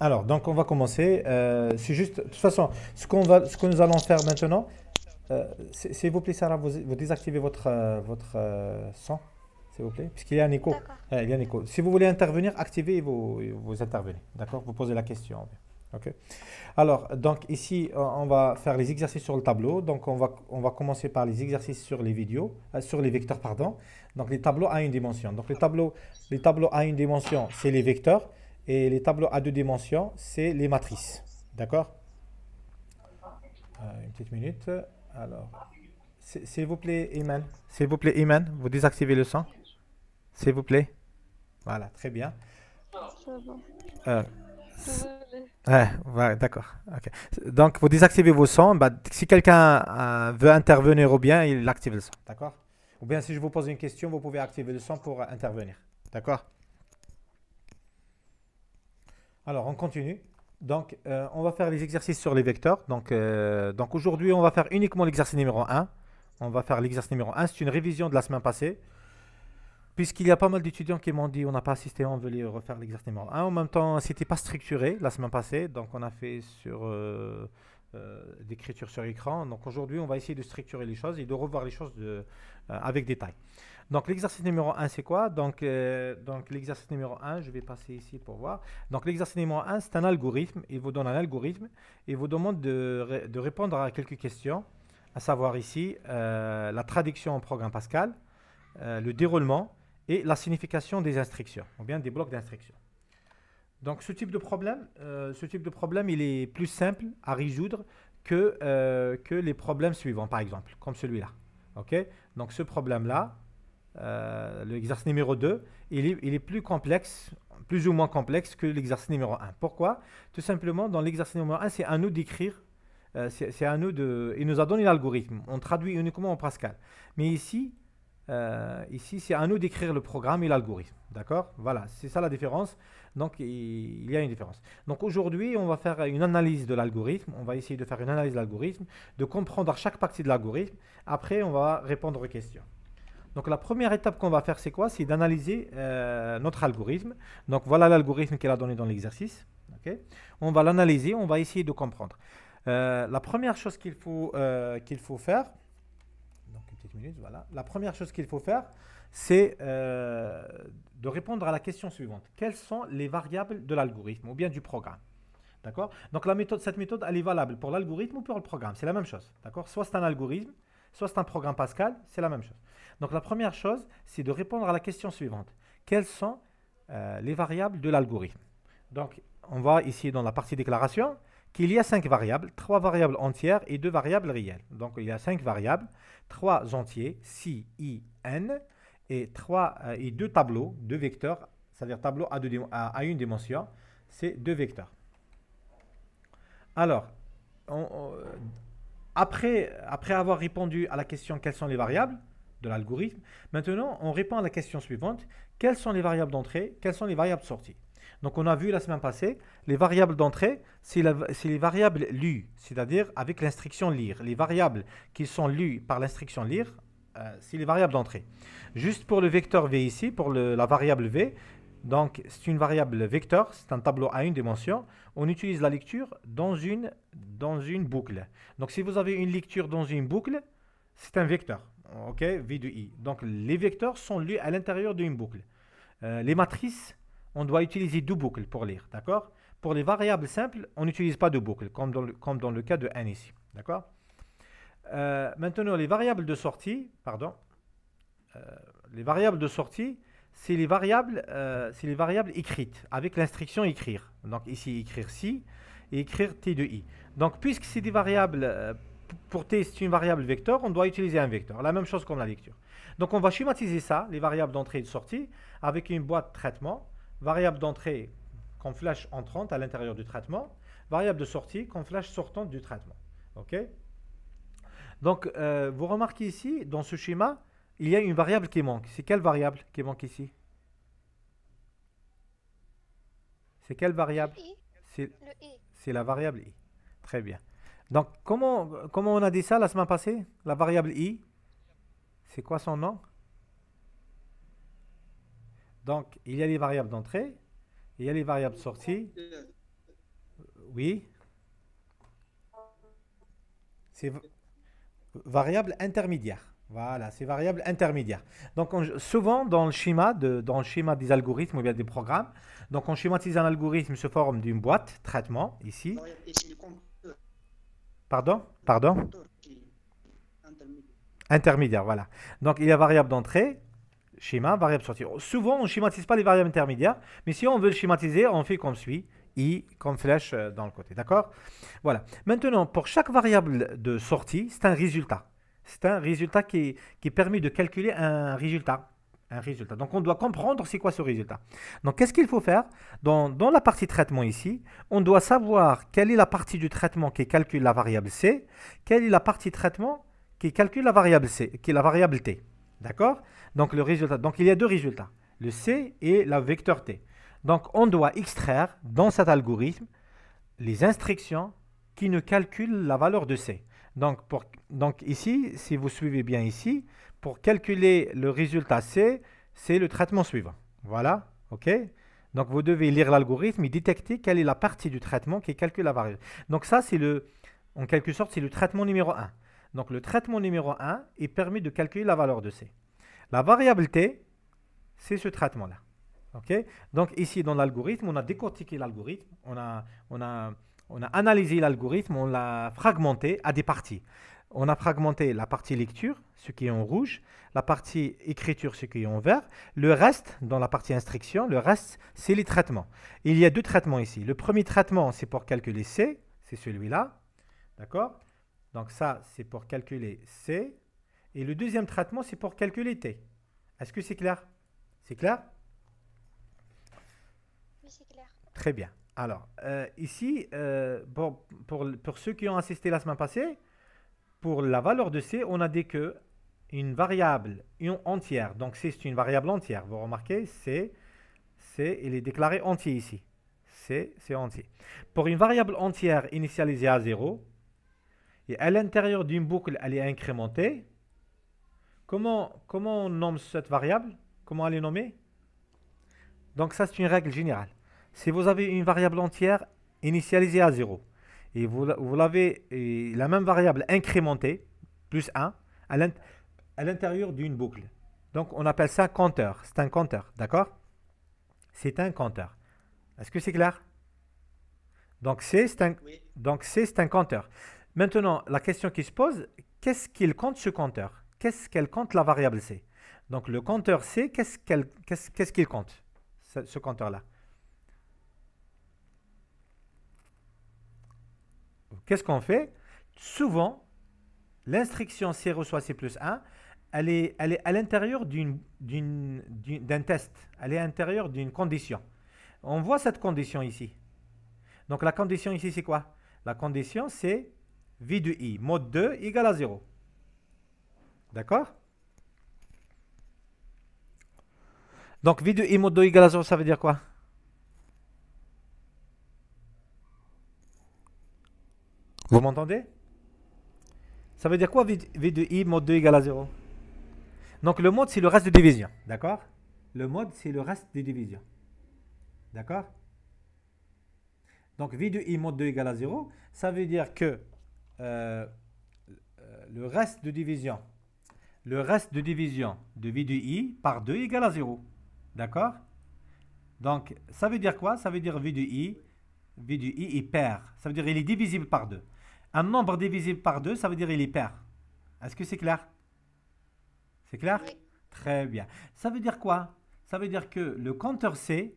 Alors, donc on va commencer. Euh, c'est juste, de toute façon, ce, que nous allons faire maintenant, euh, s'il vous plaît, Sarah, vous, désactivez votre, euh, son, s'il vous plaît, puisqu'il y a un écho. il y a un écho. Si vous voulez intervenir, activez et vous, vous intervenez. D'accord Vous posez la question. OK Alors, donc ici, on va faire les exercices sur le tableau. Donc, on va, commencer par les exercices sur les vidéos, sur les vecteurs, pardon. Donc, les tableaux à une dimension. Donc, les tableaux, les tableaux à une dimension, c'est les vecteurs. Et les tableaux à deux dimensions, c'est les matrices. D'accord euh, Une petite minute. Alors, s'il vous plaît, Iman. S'il vous plaît, Iman, vous désactivez le son. S'il vous plaît. Voilà, très bien. Euh, d'accord. Donc, vous désactivez vos sons. Bah, si quelqu'un euh, veut intervenir ou bien, il active le son. D'accord Ou bien, si je vous pose une question, vous pouvez activer le son pour intervenir. D'accord alors, on continue. Donc, euh, on va faire les exercices sur les vecteurs. Donc, euh, aujourd'hui, on va faire uniquement l'exercice numéro 1. On va faire l'exercice numéro 1. C'est une révision de la semaine passée. Puisqu'il y a pas mal d'étudiants qui m'ont dit on n'a pas assisté, on veut refaire l'exercice numéro 1. En même temps, ce c'était pas structuré la semaine passée. Donc, on a fait sur d'écriture euh, sur écran. Donc, aujourd'hui, on va essayer de structurer les choses et de revoir les choses avec détail. Donc l'exercice numéro 1, c'est quoi Donc, euh, donc l'exercice numéro 1, je vais passer ici pour voir. Donc l'exercice numéro 1, c'est un algorithme. Il vous donne un algorithme et vous demande de, de répondre à quelques questions, à savoir ici euh, la traduction en programme Pascal, euh, le déroulement et la signification des instructions, ou bien des blocs d'instructions. Donc ce type de problème, ce type de problème, il est plus simple à résoudre que, que les problèmes suivants, par exemple, comme celui-là. Ok Donc ce problème-là, euh, l'exercice numéro 2, il est, plus complexe, plus ou moins complexe que l'exercice numéro 1. Pourquoi Tout simplement, dans l'exercice numéro 1, c'est à nous d'écrire, euh, c'est nous Il nous a donné l'algorithme, on traduit uniquement en Pascal. Mais ici, euh, ici c'est à nous d'écrire le programme et l'algorithme. D'accord Voilà, c'est ça la différence. Donc, il y a une différence. Donc, aujourd'hui, on va faire une analyse de l'algorithme. On va essayer de faire une analyse de l'algorithme, de comprendre chaque partie de l'algorithme. Après, on va répondre aux questions. Donc la première étape qu'on va faire, c'est quoi C'est d'analyser euh, notre algorithme. Donc voilà l'algorithme qu'elle a donné dans l'exercice. on va l'analyser, on va essayer de comprendre. Euh, la première chose qu'il faut, euh, qu'il faut faire, donc une minute, voilà. La première chose qu'il faut faire, c'est de répondre à la question suivante. Quelles sont les variables de l'algorithme ou bien du programme D'accord Donc cette méthode, elle est valable pour l'algorithme ou pour le programme. C'est la même chose. D'accord Soit c'est un algorithme, soit c'est un programme Pascal, c'est la même chose. Donc la première chose, c'est de répondre à la question suivante. Quelles sont euh, les variables de l'algorithme Donc on voit ici dans la partie déclaration qu'il y a cinq variables, trois variables entières et deux variables réelles. Donc il y a cinq variables, trois entiers, si, i, n, et, trois, euh, et deux tableaux, deux vecteurs, c'est-à-dire tableau à, une dimension, c'est deux vecteurs. Alors, après, après avoir répondu à la question quelles sont les variables, l'algorithme. Maintenant, on répond à la question suivante. Quelles sont les variables d'entrée Quelles sont les variables de sortie Donc, on a vu la semaine passée, les variables d'entrée, c'est les variables lues, c'est-à-dire avec l'instruction lire. Les variables qui sont lues par l'instruction lire, euh, c'est les variables d'entrée. Juste pour le vecteur V ici, pour la variable V, donc, c'est une variable vecteur, c'est un tableau à une dimension. On utilise la lecture dans une, dans une boucle. Donc, si vous avez une lecture dans une boucle, c'est un vecteur. OK, V de I. Donc, les vecteurs sont lus à l'intérieur d'une boucle. Euh, les matrices, on doit utiliser deux boucles pour lire, d'accord Pour les variables simples, on n'utilise pas de boucles, comme dans le, cas de n ici, d'accord euh, Maintenant, les variables de sortie, pardon, euh, les variables de sortie, c'est les, variables, les variables écrites, avec l'instruction écrire. Donc ici, écrire si et écrire t de i. Donc, puisque c'est des variables pour tester une variable vecteur, on doit utiliser un vecteur, la même chose comme la lecture. Donc on va schématiser ça, les variables d'entrée et de sortie, avec une boîte traitement, variable d'entrée qu'on flash entrante à l'intérieur du traitement, variable de sortie qu'on flash sortante du traitement. OK Donc euh, vous remarquez ici, dans ce schéma, il y a une variable qui manque. C'est quelle variable qui manque ici C'est quelle variable C'est la variable i. Très bien. Donc, comment, comment on a dit ça la semaine passée La variable i, c'est quoi son nom Donc, il y a les variables d'entrée, il y a les variables sorties. Oui C'est variable intermédiaire. Voilà, c'est variable intermédiaire. Donc, souvent, dans le, schéma de, dans le schéma des algorithmes ou bien des programmes, donc on schématise un algorithme sous forme d'une boîte, traitement, ici. Pardon Pardon Intermédiaire, voilà. Donc il y a variable d'entrée, schéma, variable sortie. Souvent, on ne schématise pas les variables intermédiaires, mais si on veut le schématiser, on fait comme suit, i comme flèche euh, dans le côté, d'accord Voilà. Maintenant, pour chaque variable de sortie, c'est un résultat. C'est un résultat qui, qui permet de calculer un résultat résultat. Donc on doit comprendre c'est quoi ce résultat. Donc qu'est-ce qu'il faut faire dans, la partie traitement ici, on doit savoir quelle est la partie du traitement qui calcule la variable C, quelle est la partie traitement qui calcule la variable C, qui la variable T. D'accord Donc le résultat. Donc il y a deux résultats, le C et la vecteur T. Donc on doit extraire dans cet algorithme les instructions qui ne calculent la valeur de C. donc ici, si vous suivez bien ici, pour calculer le résultat C, c'est le traitement suivant. Voilà, ok Donc vous devez lire l'algorithme et détecter quelle est la partie du traitement qui calcule la variable. Donc ça, c'est le, en quelque sorte, c'est le traitement numéro 1. Donc le traitement numéro 1, est permis de calculer la valeur de C. La variable T, c'est ce traitement-là. ok Donc ici, dans l'algorithme, on a décortiqué l'algorithme, on a, on, a, on a analysé l'algorithme, on l'a fragmenté à des parties on a fragmenté la partie lecture, ce qui est en rouge, la partie écriture, ce qui est en vert. Le reste, dans la partie instruction, le reste, c'est les traitements. Il y a deux traitements ici. Le premier traitement, c'est pour calculer C, c'est celui-là. D'accord Donc ça, c'est pour calculer C. Et le deuxième traitement, c'est pour calculer T. Est-ce que c'est clair C'est clair Oui, c'est clair. Très bien. Alors, euh, ici, euh, pour ceux qui ont assisté la semaine passée, pour la valeur de C, on a dit que une variable entière, donc C c'est une variable entière, vous remarquez, C, C il est déclaré entier ici. C, c'est entier. Pour une variable entière initialisée à 0, et à l'intérieur d'une boucle, elle est incrémentée, comment, comment on nomme cette variable Comment elle est nommée Donc ça, c'est une règle générale. Si vous avez une variable entière initialisée à 0, et vous, l'avez la même variable incrémentée, plus 1, à l'intérieur d'une boucle. Donc on appelle ça compteur. C'est un compteur, d'accord C'est un compteur. Est-ce que c'est clair Donc C, c'est un, un compteur. Maintenant, la question qui se pose, qu'est-ce qu'il compte ce compteur Qu'est-ce qu'elle compte la variable C Donc le compteur C, qu'est-ce qu'il compte, ce compteur-là Qu'est-ce qu'on fait Souvent, l'instruction C reçoit C plus 1, elle est, à l'intérieur d'un test, elle est à l'intérieur d'une condition. On voit cette condition ici. Donc la condition ici, c'est quoi La condition, c'est V de I, mode 2 égale à 0. D'accord Donc V de I mode 2 égale à 0, ça veut dire quoi Vous m'entendez Ça veut dire quoi V, de i mode 2 égale à 0 Donc le mode, c'est le reste de division. D'accord Le mode, c'est le reste de division. D'accord Donc V de i mode 2 égale à 0, ça veut dire que euh, le reste de division, le reste de division de V de i par 2 égale à 0. D'accord Donc, ça veut dire quoi Ça veut dire V de i, V de i, est pair, Ça veut dire qu'il est divisible par 2. Un nombre divisible par deux, ça veut dire il est pair. Est-ce que c'est clair C'est clair Très bien. Ça veut dire quoi Ça veut dire que le compteur C,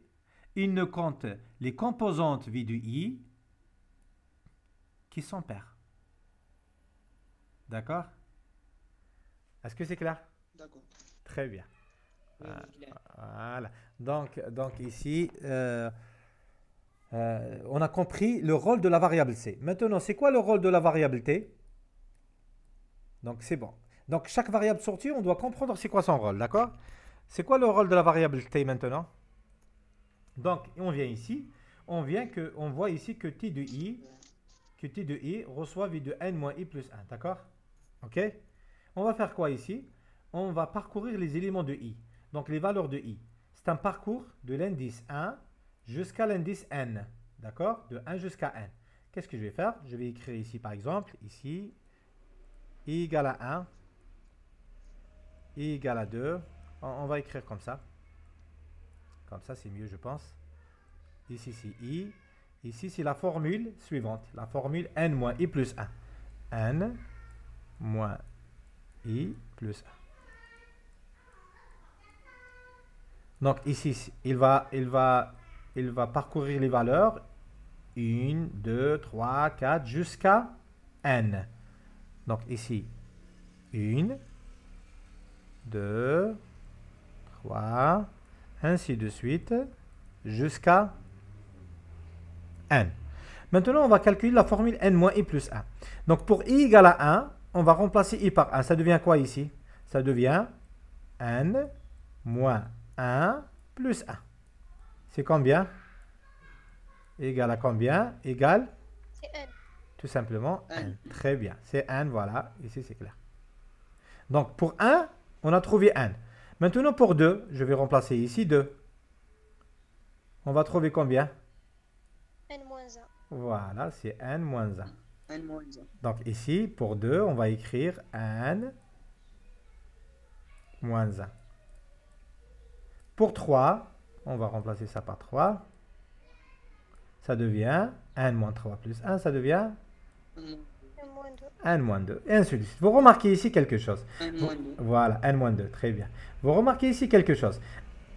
il ne compte les composantes V du I qui sont paires. D'accord Est-ce que c'est clair D'accord. Très bien. Euh, voilà. Donc, donc ici, euh, euh, on a compris le rôle de la variable C. Maintenant, c'est quoi le rôle de la variable T Donc, c'est bon. Donc, chaque variable sortie, on doit comprendre c'est quoi son rôle, d'accord C'est quoi le rôle de la variable T maintenant Donc, on vient ici. On vient que, on voit ici que T de I, que T de I reçoit V de N moins I plus 1, d'accord OK On va faire quoi ici On va parcourir les éléments de I, donc les valeurs de I. C'est un parcours de l'indice 1 jusqu'à l'indice n. D'accord De 1 jusqu'à n. Qu'est-ce que je vais faire Je vais écrire ici, par exemple, ici, i égale à 1, i égale à 2. On, va écrire comme ça. Comme ça, c'est mieux, je pense. Ici, c'est i. Ici, c'est la formule suivante. La formule n moins i plus 1. n moins i plus 1. Donc ici, il va, il va il va parcourir les valeurs 1, 2, 3, 4 jusqu'à n. Donc ici, 1, 2, 3, ainsi de suite, jusqu'à n. Maintenant, on va calculer la formule n moins i plus 1. Donc pour i égale à 1, on va remplacer i par 1. Ça devient quoi ici Ça devient n moins 1 plus 1. C'est combien Égal à combien Égal C'est n. Tout simplement n. Très bien. C'est n, voilà. Ici, c'est clair. Donc, pour 1, on a trouvé n. Maintenant, pour 2, je vais remplacer ici 2. On va trouver combien N-1. Voilà, c'est N-1. N-1. Donc ici, pour 2, on va écrire N-1. Pour 3, on va remplacer ça par 3. Ça devient n moins 3 plus 1, ça devient n moins 2. Et ainsi de suite. Vous remarquez ici quelque chose. Voilà, n moins 2, très bien. Vous remarquez ici quelque chose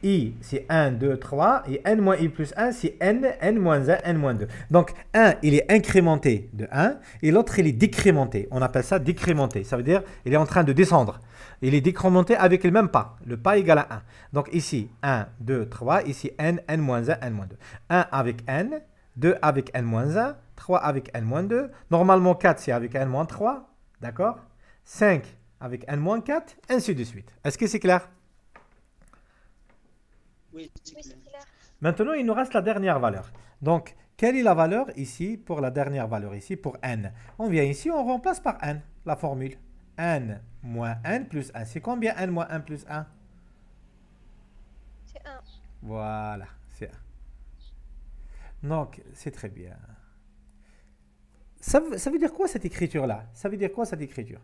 i c'est 1, 2, 3, et n moins i plus 1 c'est n, n moins 1, n 2. Donc 1 il est incrémenté de 1 et l'autre il est décrémenté. On appelle ça décrémenté, ça veut dire il est en train de descendre. Il est décrémenté avec le même pas, le pas égal à 1. Donc ici 1, 2, 3, ici n, n moins 1, n 2. 1 avec n, 2 avec n 1, 3 avec n 2, normalement 4 c'est avec n 3, d'accord 5 avec n moins 4, ainsi de suite. Est-ce que c'est clair Maintenant, il nous reste la dernière valeur. Donc, quelle est la valeur ici pour la dernière valeur ici pour n On vient ici, on remplace par n la formule. n moins n plus 1. C'est combien n moins 1 plus 1 C'est 1. Voilà, c'est 1. Donc, c'est très bien. Ça, ça veut dire quoi cette écriture-là Ça veut dire quoi cette écriture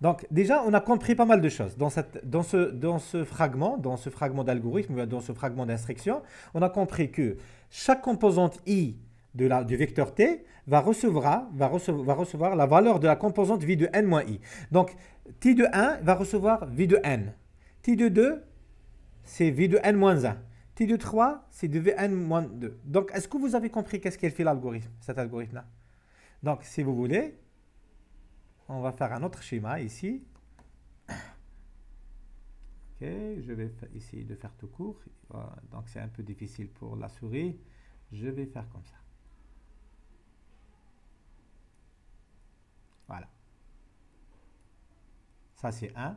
donc déjà, on a compris pas mal de choses dans, ce, fragment, dans ce fragment d'algorithme, dans ce fragment d'instruction. On a compris que chaque composante i du vecteur t va, recevoir, la valeur de la composante v de n i. Donc t de 1 va recevoir v de n. t de 2, c'est v de n 1. t de 3, c'est de N moins 2. Donc est-ce que vous avez compris qu'est-ce qu'elle fait l'algorithme, cet algorithme-là Donc si vous voulez, on va faire un autre schéma ici. Ok, je vais essayer de faire tout court. donc c'est un peu difficile pour la souris. Je vais faire comme ça. Voilà. Ça c'est 1,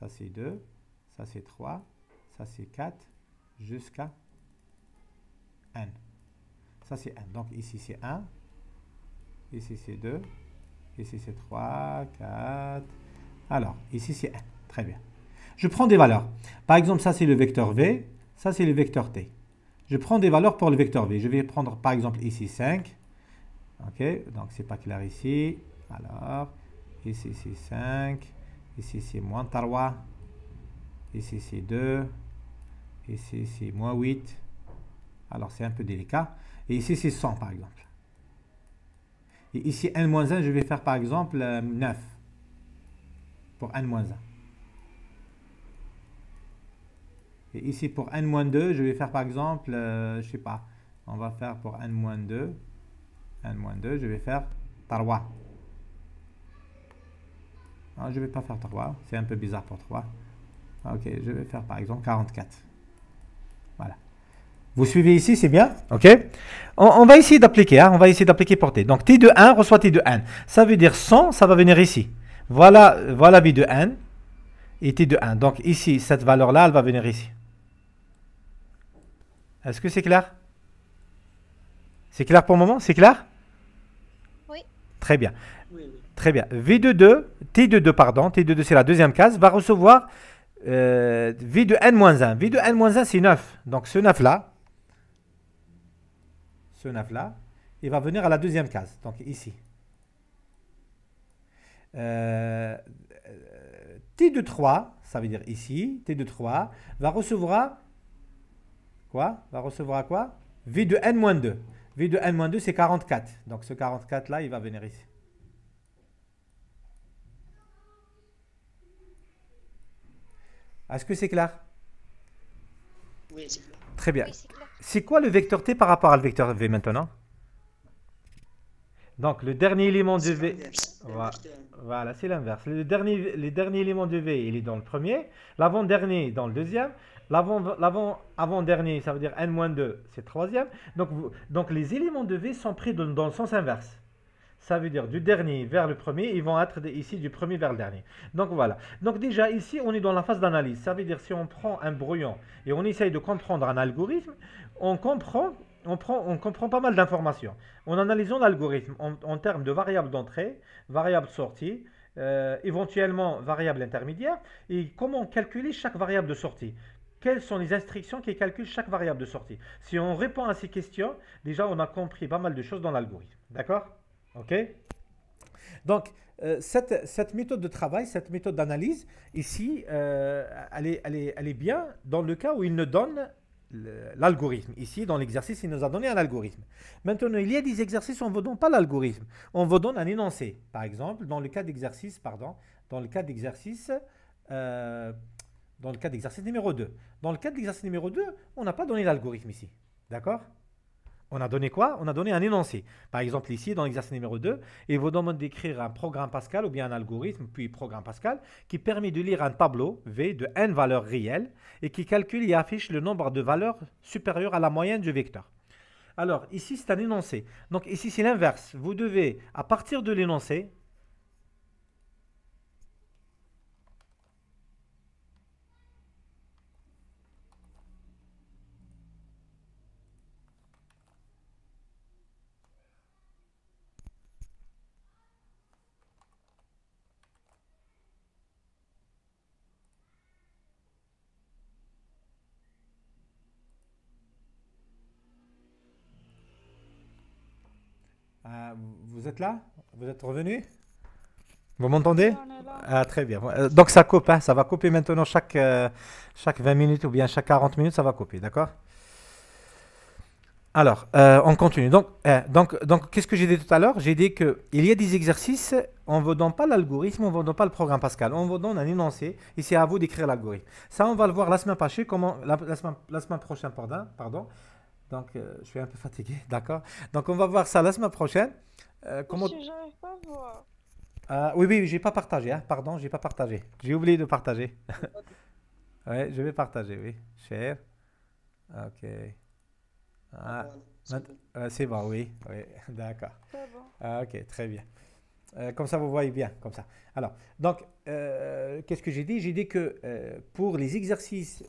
ça c'est 2, ça c'est 3, ça c'est 4, jusqu'à n. Ça c'est 1. Donc ici c'est 1, ici c'est 2, Ici, c'est 3, 4. Alors, ici, c'est 1. Très bien. Je prends des valeurs. Par exemple, ça, c'est le vecteur V. Ça, c'est le vecteur T. Je prends des valeurs pour le vecteur V. Je vais prendre, par exemple, ici, 5. OK Donc, c'est pas clair ici. Alors, ici, c'est 5. Ici, c'est moins 3. Ici, c'est 2. Ici, c'est moins 8. Alors, c'est un peu délicat. Et ici, c'est 100, par exemple. Et ici, n 1, je vais faire par exemple 9 euh, pour n 1. Et ici, pour n 2, je vais faire par exemple, je euh, je sais pas, on va faire pour n 2, n 2, je vais faire 3. Non, ah, je ne vais pas faire 3, c'est un peu bizarre pour 3. Ok, je vais faire par exemple 44. Vous suivez ici, c'est bien Ok on, va essayer d'appliquer, on va essayer d'appliquer hein. portée. Donc T de 1 reçoit T de n. Ça veut dire 100, ça va venir ici. Voilà, voilà V de N. et T de 1. Donc ici, cette valeur-là, elle va venir ici. Est-ce que c'est clair C'est clair pour le moment C'est clair Oui. Très bien. Très bien. V de 2, T de 2, pardon, T de 2, c'est la deuxième case, va recevoir euh, V de n-1. V de n-1, c'est 9. Donc ce 9-là, 9 là, il va venir à la deuxième case, donc ici. Euh, T de 3, ça veut dire ici, T de 3, va recevoir quoi Va recevoir quoi V de N-2. V de N-2, c'est 44. Donc ce 44 là, il va venir ici. Est-ce que c'est clair Oui, c'est clair. Très bien. C'est quoi le vecteur t par rapport au vecteur v maintenant Donc le dernier élément de v... Voilà, c'est l'inverse. Le dernier, les derniers éléments de v, il est dans le premier. L'avant-dernier dans le deuxième. L'avant-avant-dernier, ça veut dire n-2, c'est troisième. Donc, donc les éléments de v sont pris dans, dans le sens inverse ça veut dire du dernier vers le premier, ils vont être ici du premier vers le dernier. Donc voilà. Donc déjà ici, on est dans la phase d'analyse. Ça veut dire si on prend un brouillon et on essaye de comprendre un algorithme, on comprend, on, prend, on comprend pas mal d'informations. En analysant l'algorithme en, termes de variables d'entrée, variables de sortie, euh, éventuellement variables intermédiaires, et comment calculer chaque variable de sortie quelles sont les instructions qui calculent chaque variable de sortie. Si on répond à ces questions, déjà on a compris pas mal de choses dans l'algorithme. D'accord Ok Donc, euh, cette, méthode de travail, cette méthode d'analyse, ici, euh, elle, est, bien dans le cas où il ne donne l'algorithme. Ici, dans l'exercice, il nous a donné un algorithme. Maintenant, il y a des exercices, on ne vous donne pas l'algorithme. On vous donne un énoncé. Par exemple, dans le cas d'exercice, pardon, dans le cas d'exercice, euh, dans le cas d'exercice numéro 2. Dans le cas d'exercice numéro 2, on n'a pas donné l'algorithme ici. D'accord on a donné quoi On a donné un énoncé. Par exemple, ici, dans l'exercice numéro 2, il vous demande d'écrire un programme Pascal ou bien un algorithme, puis programme Pascal, qui permet de lire un tableau V de n valeurs réelles et qui calcule et affiche le nombre de valeurs supérieures à la moyenne du vecteur. Alors, ici, c'est un énoncé. Donc, ici, c'est l'inverse. Vous devez, à partir de l'énoncé, là Vous êtes revenu Vous m'entendez ah, Très bien. Euh, donc ça coupe, hein. ça va couper maintenant chaque, euh, chaque 20 minutes ou bien chaque 40 minutes, ça va couper, d'accord alors, euh, on continue. Donc, donc, donc qu'est-ce que j'ai dit tout à l'heure J'ai dit qu'il y a des exercices, on ne vous donne pas l'algorithme, on ne vous donne pas le programme Pascal, on vous donne un énoncé, et c'est à vous d'écrire l'algorithme. Ça, on va le voir la semaine prochaine, comment, la, semaine, prochaine, pardon. Donc, je suis un peu fatigué, d'accord Donc, on va voir ça la semaine prochaine. Euh, oui, comment... Ah, oui, oui, j'ai pas partagé. Hein. Pardon, j'ai pas partagé. J'ai oublié de partager. ouais, je vais partager, oui. Cher. Ok. Ah, ah c'est bon, oui. D'accord. Bon. Ah, ok, très bien. Euh, comme ça, vous voyez bien, comme ça. Alors, donc, euh, qu'est-ce que j'ai dit J'ai dit que pour les exercices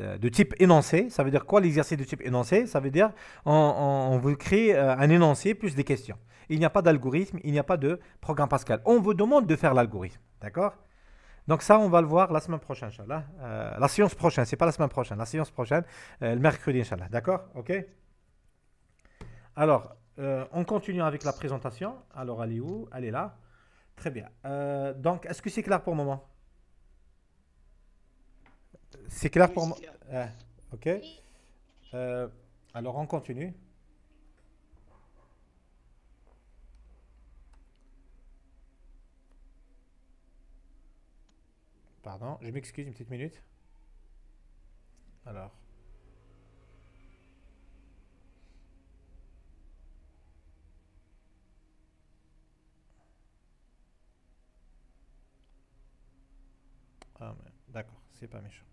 euh, de type énoncé. Ça veut dire quoi l'exercice de type énoncé Ça veut dire on, vous crée veut créer euh, un énoncé plus des questions. Il n'y a pas d'algorithme, il n'y a pas de programme Pascal. On vous demande de faire l'algorithme, d'accord donc ça, on va le voir la semaine prochaine, Inch'Allah. Euh, la séance prochaine, c'est pas la semaine prochaine, la séance prochaine, le mercredi, Inch'Allah. D'accord Ok Alors, on continue avec la présentation. Alors, elle est où Elle est là. Très bien. donc, est-ce que c'est clair pour le moment c'est clair pour moi. Ah, ok. Euh, alors on continue. Pardon, je m'excuse une petite minute. Alors. Ah, D'accord, c'est pas méchant.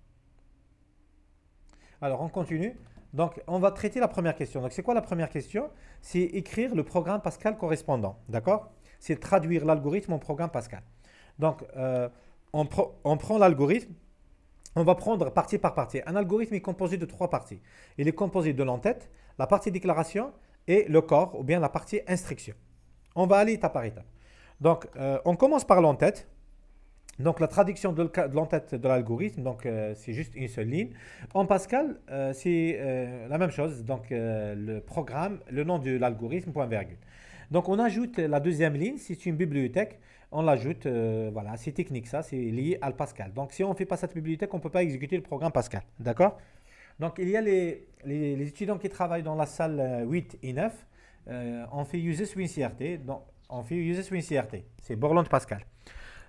Alors, on continue. Donc, on va traiter la première question. Donc, c'est quoi la première question C'est écrire le programme Pascal correspondant. D'accord C'est traduire l'algorithme en programme Pascal. Donc, euh, on, prend l'algorithme. On va prendre partie par partie. Un algorithme est composé de trois parties. Il est composé de l'entête, la partie déclaration et le corps, ou bien la partie instruction. On va aller étape par étape. Donc, euh, on commence par l'entête. Donc la traduction de l'entête de l'algorithme, donc euh, c'est juste une seule ligne. En Pascal, euh, c'est euh, la même chose, donc le programme, le nom de l'algorithme, point virgule. Donc on ajoute la deuxième ligne, c'est une bibliothèque, on l'ajoute, voilà, c'est technique ça, c'est lié à Pascal. Donc si on ne fait pas cette bibliothèque, on ne peut pas exécuter le programme Pascal, d'accord Donc il y a les, étudiants qui travaillent dans la salle 8 et 9, on fait user CRT, donc on fait user CRT, c'est Borland Pascal.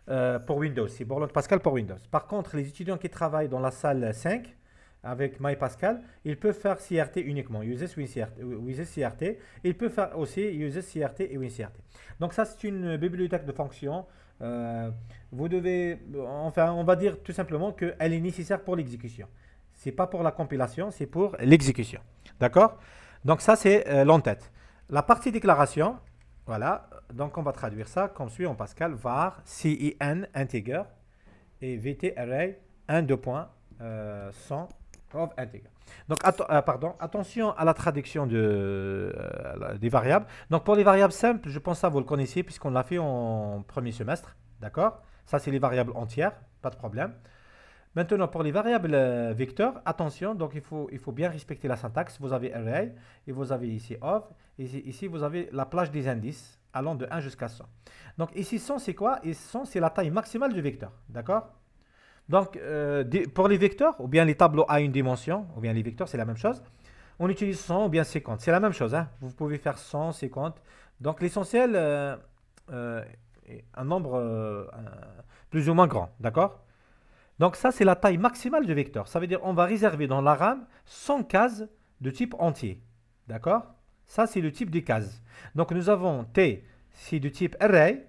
Euh, pour Windows. C'est Borland Pascal pour Windows. Par contre, les étudiants qui travaillent dans la salle 5 avec MyPascal, ils peuvent faire CRT uniquement, uses WinCRT, euh, CRT. Ils peuvent faire aussi uses CRT et WinCRT. Donc ça, c'est une bibliothèque de fonctions. Euh, vous devez, enfin, on va dire tout simplement qu'elle est nécessaire pour l'exécution. C'est pas pour la compilation, c'est pour l'exécution. D'accord Donc ça, c'est l'entête. La partie déclaration, voilà, donc on va traduire ça comme suit en Pascal, var, CIN, integer, et VT array, 1, 2 points, 100, euh, of integer. Donc euh, attention à la traduction de, euh, des variables. Donc pour les variables simples, je pense que vous le connaissez puisqu'on l'a fait en premier semestre, d'accord Ça c'est les variables entières, pas de problème. Maintenant, pour les variables vecteurs, attention, donc il faut, il faut bien respecter la syntaxe. Vous avez array, et vous avez ici of, et ici vous avez la plage des indices, allant de 1 jusqu'à 100. Donc ici 100 c'est quoi Et 100 c'est la taille maximale du vecteur, d'accord Donc euh, pour les vecteurs, ou bien les tableaux à une dimension, ou bien les vecteurs c'est la même chose, on utilise 100 ou bien 50, c'est la même chose, hein. vous pouvez faire 100, 50, donc l'essentiel, euh, euh, un nombre plus ou moins grand, d'accord Donc ça c'est la taille maximale du vecteur, ça veut dire on va réserver dans la rame 100 cases de type entier, d'accord ça, c'est le type des cases. Donc, nous avons T, c'est du type array,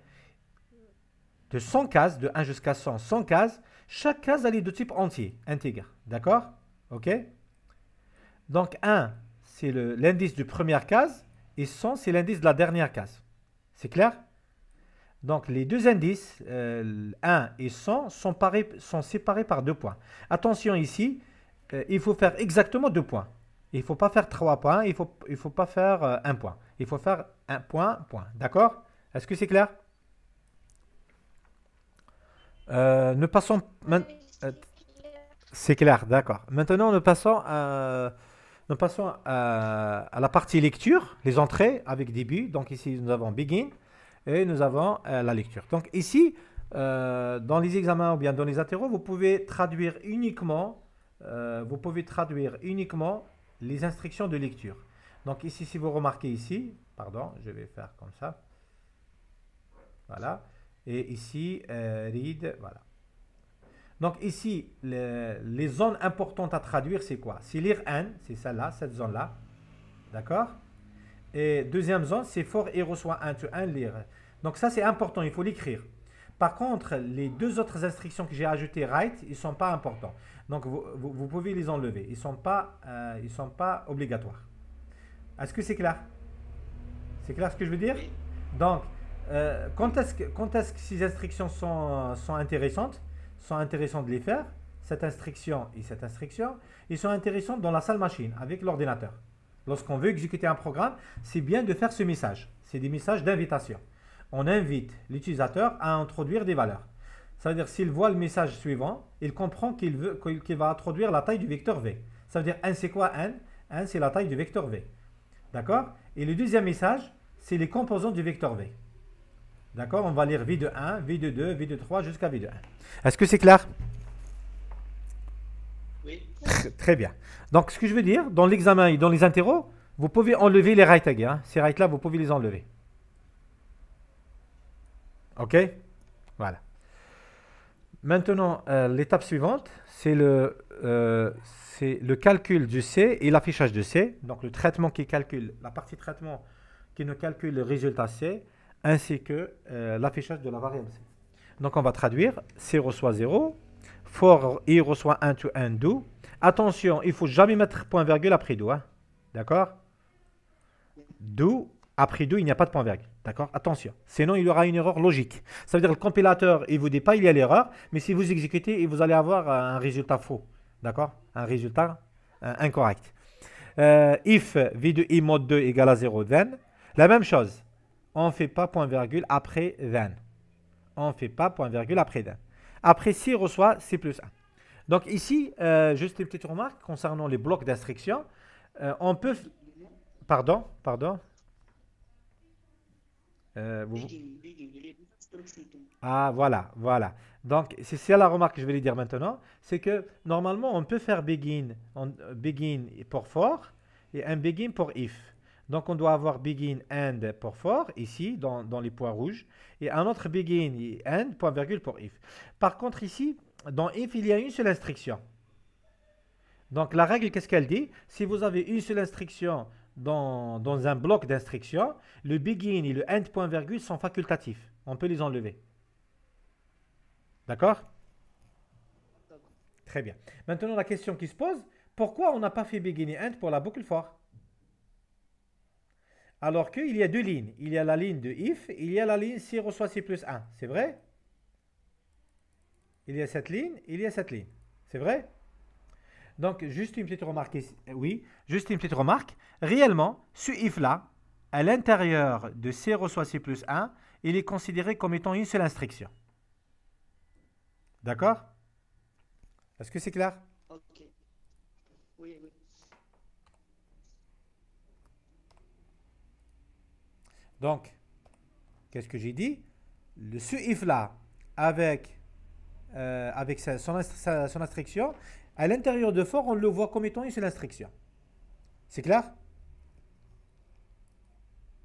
de 100 cases, de 1 jusqu'à 100, 100 cases. Chaque case, elle est de type entier, intégre. D'accord OK Donc, 1, c'est l'indice de première case, et 100, c'est l'indice de la dernière case. C'est clair donc, les deux indices, 1 euh, et 100, sont, séparés par deux points. Attention ici, euh, il faut faire exactement deux points. Il ne faut pas faire trois points, il ne faut, il faut pas faire euh, un point. Il faut faire un point, point. D'accord Est-ce que c'est clair euh, Ne passons... Euh, c'est clair, d'accord. Maintenant, nous passons, à, nous passons à, la partie lecture, les entrées avec début. Donc ici, nous avons begin et nous avons la lecture. Donc ici, dans les examens ou bien dans les interros, vous pouvez traduire uniquement, vous pouvez traduire uniquement les instructions de lecture. Donc ici, si vous remarquez ici, pardon, je vais faire comme ça. Voilà. Et ici, euh, read, voilà. Donc ici, les zones importantes à traduire, c'est quoi C'est lire un, c'est celle-là, cette zone-là. D'accord Et deuxième zone, c'est for et reçoit un, to un, lire. Donc ça, c'est important, il faut l'écrire. Par contre, les deux autres instructions que j'ai ajoutées, write, ils ne sont pas importants. Donc, vous, pouvez les enlever. Ils ne sont, pas, euh, sont pas obligatoires. Est-ce que c'est clair C'est clair ce que je veux dire Donc, euh, quand est-ce que, est que, ces instructions sont, sont intéressantes Sont intéressantes de les faire cette instruction et cette instruction, ils sont intéressantes dans la salle machine avec l'ordinateur. Lorsqu'on veut exécuter un programme, c'est bien de faire ce message. C'est des messages d'invitation on invite l'utilisateur à introduire des valeurs. C'est-à-dire s'il voit le message suivant, il comprend qu'il va introduire la taille du vecteur V. Ça veut dire n c'est quoi n n c'est la taille du vecteur V. D'accord Et le deuxième message, c'est les composants du vecteur V. D'accord On va lire V de 1, V de 2, V de 3 jusqu'à V de 1. Est-ce que c'est clair Oui. Très bien. Donc ce que je veux dire, dans l'examen et dans les interros, vous pouvez enlever les right tags. Hein. Ces right là, vous pouvez les enlever. OK Voilà. Maintenant, euh, l'étape suivante, c'est le, euh, le calcul du C et l'affichage du C. Donc, le traitement qui calcule, la partie traitement qui nous calcule le résultat C, ainsi que euh, l'affichage de la variable C. Donc, on va traduire C reçoit 0, for I reçoit 1 to 1 do. Attention, il ne faut jamais mettre point-virgule après do. Hein. D'accord Do, après do, il n'y a pas de point-virgule. D'accord Attention. Sinon, il y aura une erreur logique. Ça veut dire que le compilateur, il ne vous dit pas il y a l'erreur, mais si vous exécutez, vous allez avoir un résultat faux. D'accord Un résultat euh, incorrect. Euh, if v2 i mode 2 égale à 0, then. La même chose. On ne fait pas point virgule après then. On ne fait pas point virgule après then. Après, si reçoit, c plus 1. Donc ici, euh, juste une petite remarque concernant les blocs d'instruction. on peut... Pardon, pardon. Euh, vous... Ah, voilà, voilà. Donc, c'est la remarque que je vais lui dire maintenant. C'est que normalement, on peut faire begin, on, begin pour for et un begin pour if. Donc, on doit avoir begin and pour for ici, dans, les points rouges, et un autre begin end point virgule pour if. Par contre, ici, dans if, il y a une seule instruction. Donc, la règle, qu'est-ce qu'elle dit Si vous avez une seule instruction dans, un bloc d'instruction, le begin et le end point virgule sont facultatifs. On peut les enlever. D'accord Très bien. Maintenant, la question qui se pose, pourquoi on n'a pas fait begin et end pour la boucle for Alors qu'il y a deux lignes. Il y a la ligne de if, il y a la ligne si reçoit si plus 1. C'est vrai Il y a cette ligne, il y a cette ligne. C'est vrai donc, juste une petite remarque. Euh, oui, juste une petite remarque. Réellement, ce if-là, à l'intérieur de C reçoit C plus 1, il est considéré comme étant une seule instruction. D'accord Est-ce que c'est clair Ok. Oui, oui. Donc, qu'est-ce que j'ai dit Le if là, avec, euh, avec son instruction, à l'intérieur de for, on le voit comme étant une seule instruction. C'est clair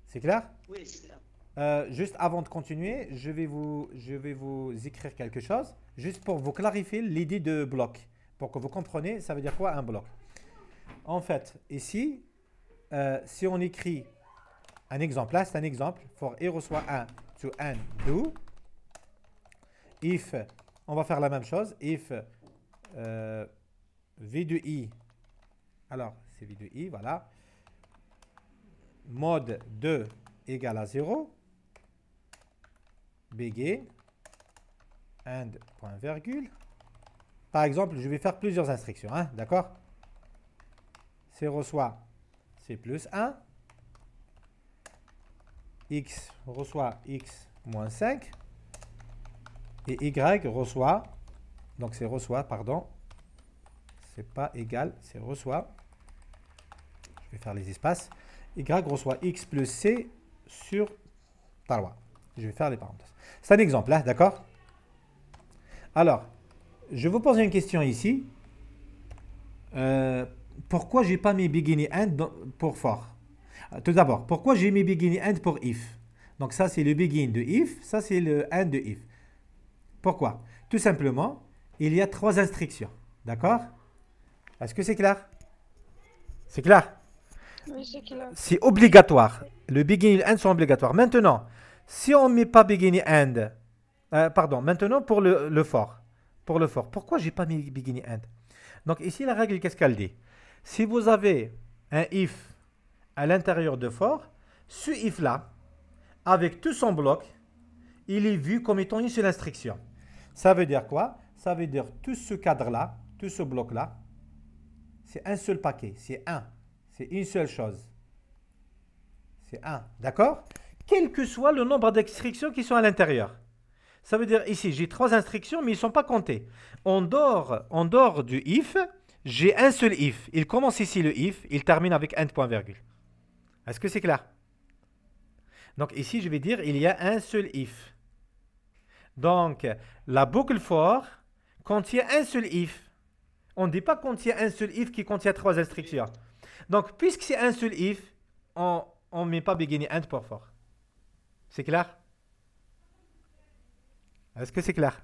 C'est clair Oui, c'est clair. Euh, juste avant de continuer, je vais, vous, je vais vous écrire quelque chose, juste pour vous clarifier l'idée de bloc, pour que vous compreniez ça veut dire quoi un bloc. En fait, ici, euh, si on écrit un exemple, là c'est un exemple, for i reçoit 1 to n do, if, on va faire la même chose, if euh, V de I. Alors, c'est V de I, voilà. Mode 2 égale à 0. Begin. End point virgule. Par exemple, je vais faire plusieurs instructions, hein, d'accord C'est reçoit, c'est plus 1. X reçoit X moins 5. Et Y reçoit, donc c'est reçoit, pardon, c'est pas égal, c'est reçoit, je vais faire les espaces, y reçoit x plus c sur par Je vais faire les parenthèses. C'est un exemple, hein, d'accord Alors, je vous pose une question ici. Pourquoi euh, pourquoi j'ai pas mis begin end pour for euh, Tout d'abord, pourquoi j'ai mis begin end pour if Donc ça, c'est le begin de if, ça, c'est le end de if. Pourquoi Tout simplement, il y a trois instructions, d'accord est-ce que c'est clair C'est clair c'est obligatoire. Le begin and sont obligatoires. Maintenant, si on ne met pas begin and, euh, pardon, maintenant pour le, fort, pour le fort, pourquoi j'ai pas mis et and Donc ici, la règle, qu'est-ce qu'elle dit Si vous avez un if à l'intérieur de fort, ce if-là, avec tout son bloc, il est vu comme étant une seule instruction. Ça veut dire quoi Ça veut dire tout ce cadre-là, tout ce bloc-là, c'est un seul paquet, c'est un, c'est une seule chose. C'est un, d'accord Quel que soit le nombre d'instructions qui sont à l'intérieur. Ça veut dire ici, j'ai trois instructions, mais ils ne sont pas comptés. En dehors, en dehors du if, j'ai un seul if. Il commence ici le if, il termine avec end point virgule. Est-ce que c'est clair Donc ici, je vais dire, il y a un seul if. Donc, la boucle for contient un seul if on ne dit pas qu'on tient un seul if qui contient trois instructions. Donc, puisque c'est un seul if, on ne met pas beginning end pour for. C'est clair Est-ce que c'est clair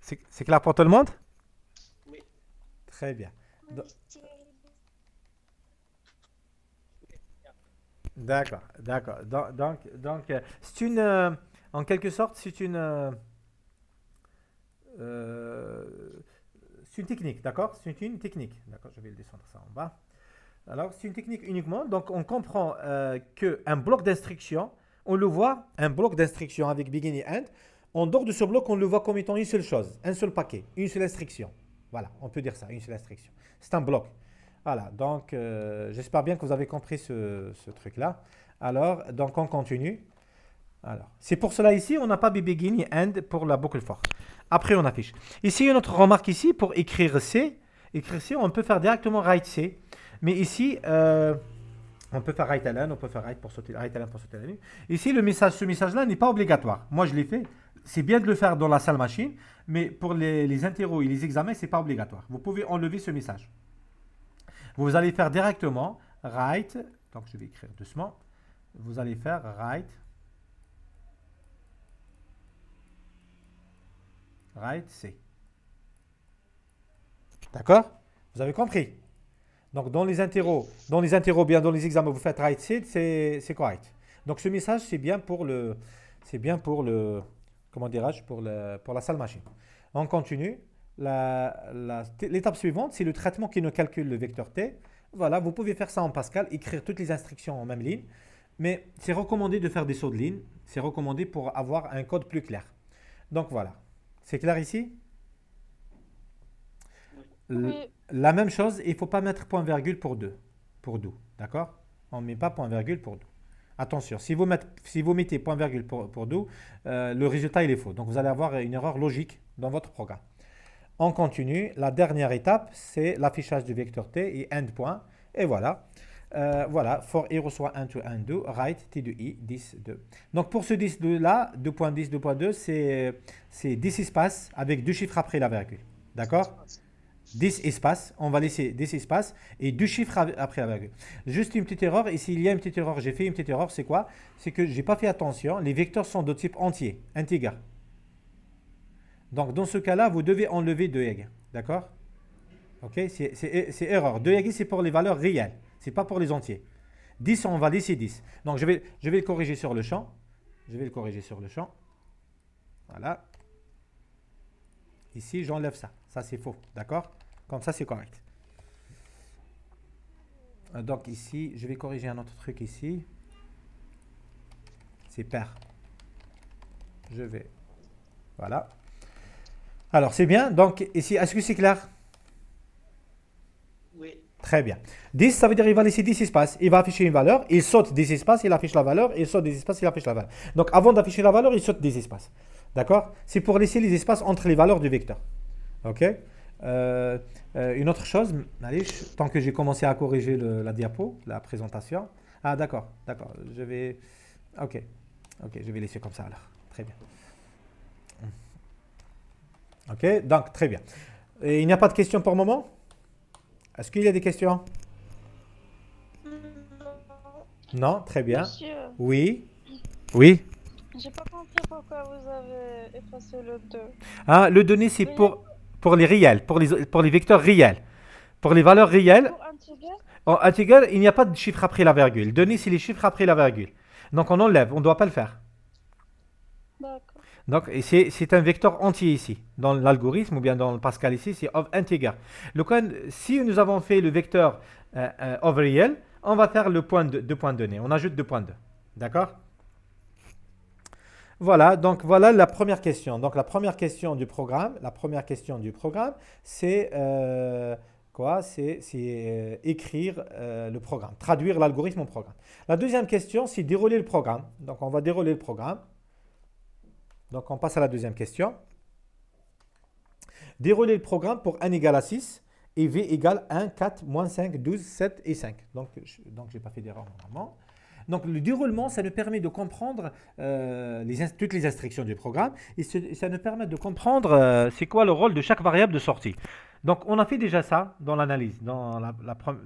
C'est clair pour tout le monde Oui. Très bien. D'accord, d'accord. Donc, donc, euh, c'est une, euh, en quelque sorte, c'est une, euh, technique, d'accord C'est une technique. D'accord, je vais le descendre ça en bas. Alors, c'est une technique uniquement. Donc, on comprend euh, qu'un bloc d'instruction, on le voit, un bloc d'instruction avec begin et end. En dehors de ce bloc, on le voit comme étant une seule chose, un seul paquet, une seule instruction. Voilà, on peut dire ça, une seule instruction. C'est un bloc. Voilà, donc euh, j'espère bien que vous avez compris ce, truc-là. Alors, donc on continue. Alors, c'est pour cela ici, on n'a pas begin et end pour la boucle for. Après, on affiche. Ici, une autre remarque ici, pour écrire C, écrire C, on peut faire directement write C. Mais ici, euh, on peut faire write align, on peut faire write pour sauter, write pour sauter la Ici, le message, ce message-là n'est pas obligatoire. Moi, je l'ai fait. C'est bien de le faire dans la salle machine, mais pour les, les et les examens, ce n'est pas obligatoire. Vous pouvez enlever ce message. Vous allez faire directement write, donc je vais écrire doucement, vous allez faire write right, C. D'accord Vous avez compris Donc, dans les interros, dans les interros, bien dans les examens, vous faites right, C, c'est correct. Donc, ce message, c'est bien pour le, c'est bien pour le, comment dirais-je, pour, pour la salle machine. On continue. l'étape suivante, c'est le traitement qui nous calcule le vecteur t. Voilà, vous pouvez faire ça en Pascal, écrire toutes les instructions en même ligne. Mais c'est recommandé de faire des sauts de ligne. C'est recommandé pour avoir un code plus clair. Donc voilà. C'est clair ici La même chose, il ne faut pas mettre point-virgule pour 2, pour d'où, d'accord On ne met pas point-virgule pour d'où. Attention, si vous, mettez, point-virgule pour, pour euh, le résultat il est faux. Donc vous allez avoir une erreur logique dans votre programme. On continue. La dernière étape, c'est l'affichage du vecteur t et end point. Et voilà. Euh, voilà, for i reçoit 1, 2, 1, 2, right, t de i, 10, 2. Donc pour ce 10, 2 là, 2.10, 2.2, c'est 10 espaces avec deux chiffres après la virgule. D'accord 10 espaces, on va laisser 10 espaces et deux chiffres après la virgule. Juste une petite erreur, ici il y a une petite erreur, j'ai fait une petite erreur, c'est quoi C'est que j'ai pas fait attention, les vecteurs sont de type entier, intégral. Donc dans ce cas-là, vous devez enlever 2 egg, d'accord Ok, c'est erreur. 2 egg c'est pour les valeurs réelles. C'est pas pour les entiers. 10, on va laisser 10. Donc je vais, je vais le corriger sur le champ. Je vais le corriger sur le champ. Voilà. Ici, j'enlève ça. Ça, c'est faux. D'accord Comme ça, c'est correct. Euh, donc ici, je vais corriger un autre truc ici. C'est pair. Je vais... Voilà. Alors, c'est bien. Donc ici, est-ce que c'est clair Oui. Très bien. 10, ça veut dire qu'il va laisser 10 espaces. Il va afficher une valeur, il saute 10 espaces, il affiche la valeur, il saute 10 espaces, il affiche la valeur. Donc avant d'afficher la valeur, il saute 10 espaces. D'accord C'est pour laisser les espaces entre les valeurs du vecteur. OK euh, euh, Une autre chose, allez, tant que j'ai commencé à corriger la diapo, la présentation. Ah d'accord, d'accord. Je vais... OK. OK, je vais laisser comme ça alors. Très bien. OK, donc très bien. il n'y a pas de questions pour le moment est-ce qu'il y a des questions Non, très bien. Monsieur, oui. Oui. J'ai pas compris pourquoi vous avez effacé le 2. Ah, le donné, c'est pour, pour les réels, pour les, pour les vecteurs réels. Pour les valeurs réelles. En integer, il n'y a pas de chiffre après la virgule. Donné, c'est les chiffres après la virgule. Donc on enlève, on ne doit pas le faire. Donc c'est un vecteur entier ici. Dans l'algorithme ou bien dans le Pascal ici, c'est of integer. Donc, si nous avons fait le vecteur euh, euh, of real, on va faire le point de, de points donnés. On ajoute deux points 2. D'accord voilà, donc voilà la première question. Donc la première question du programme, la première question du programme, c'est euh, quoi C'est écrire le programme, traduire l'algorithme au programme. La deuxième question, c'est dérouler le programme. Donc on va dérouler le programme. Donc on passe à la deuxième question. Dérouler le programme pour n égale à 6 et v égale 1, 4, moins 5, 12, 7 et 5. Donc je n'ai pas fait d'erreur normalement. Donc le déroulement, ça nous permet de comprendre euh, les, toutes les instructions du programme et, ça nous permet de comprendre euh, c'est quoi le rôle de chaque variable de sortie. Donc, on a fait déjà ça dans l'analyse, dans la,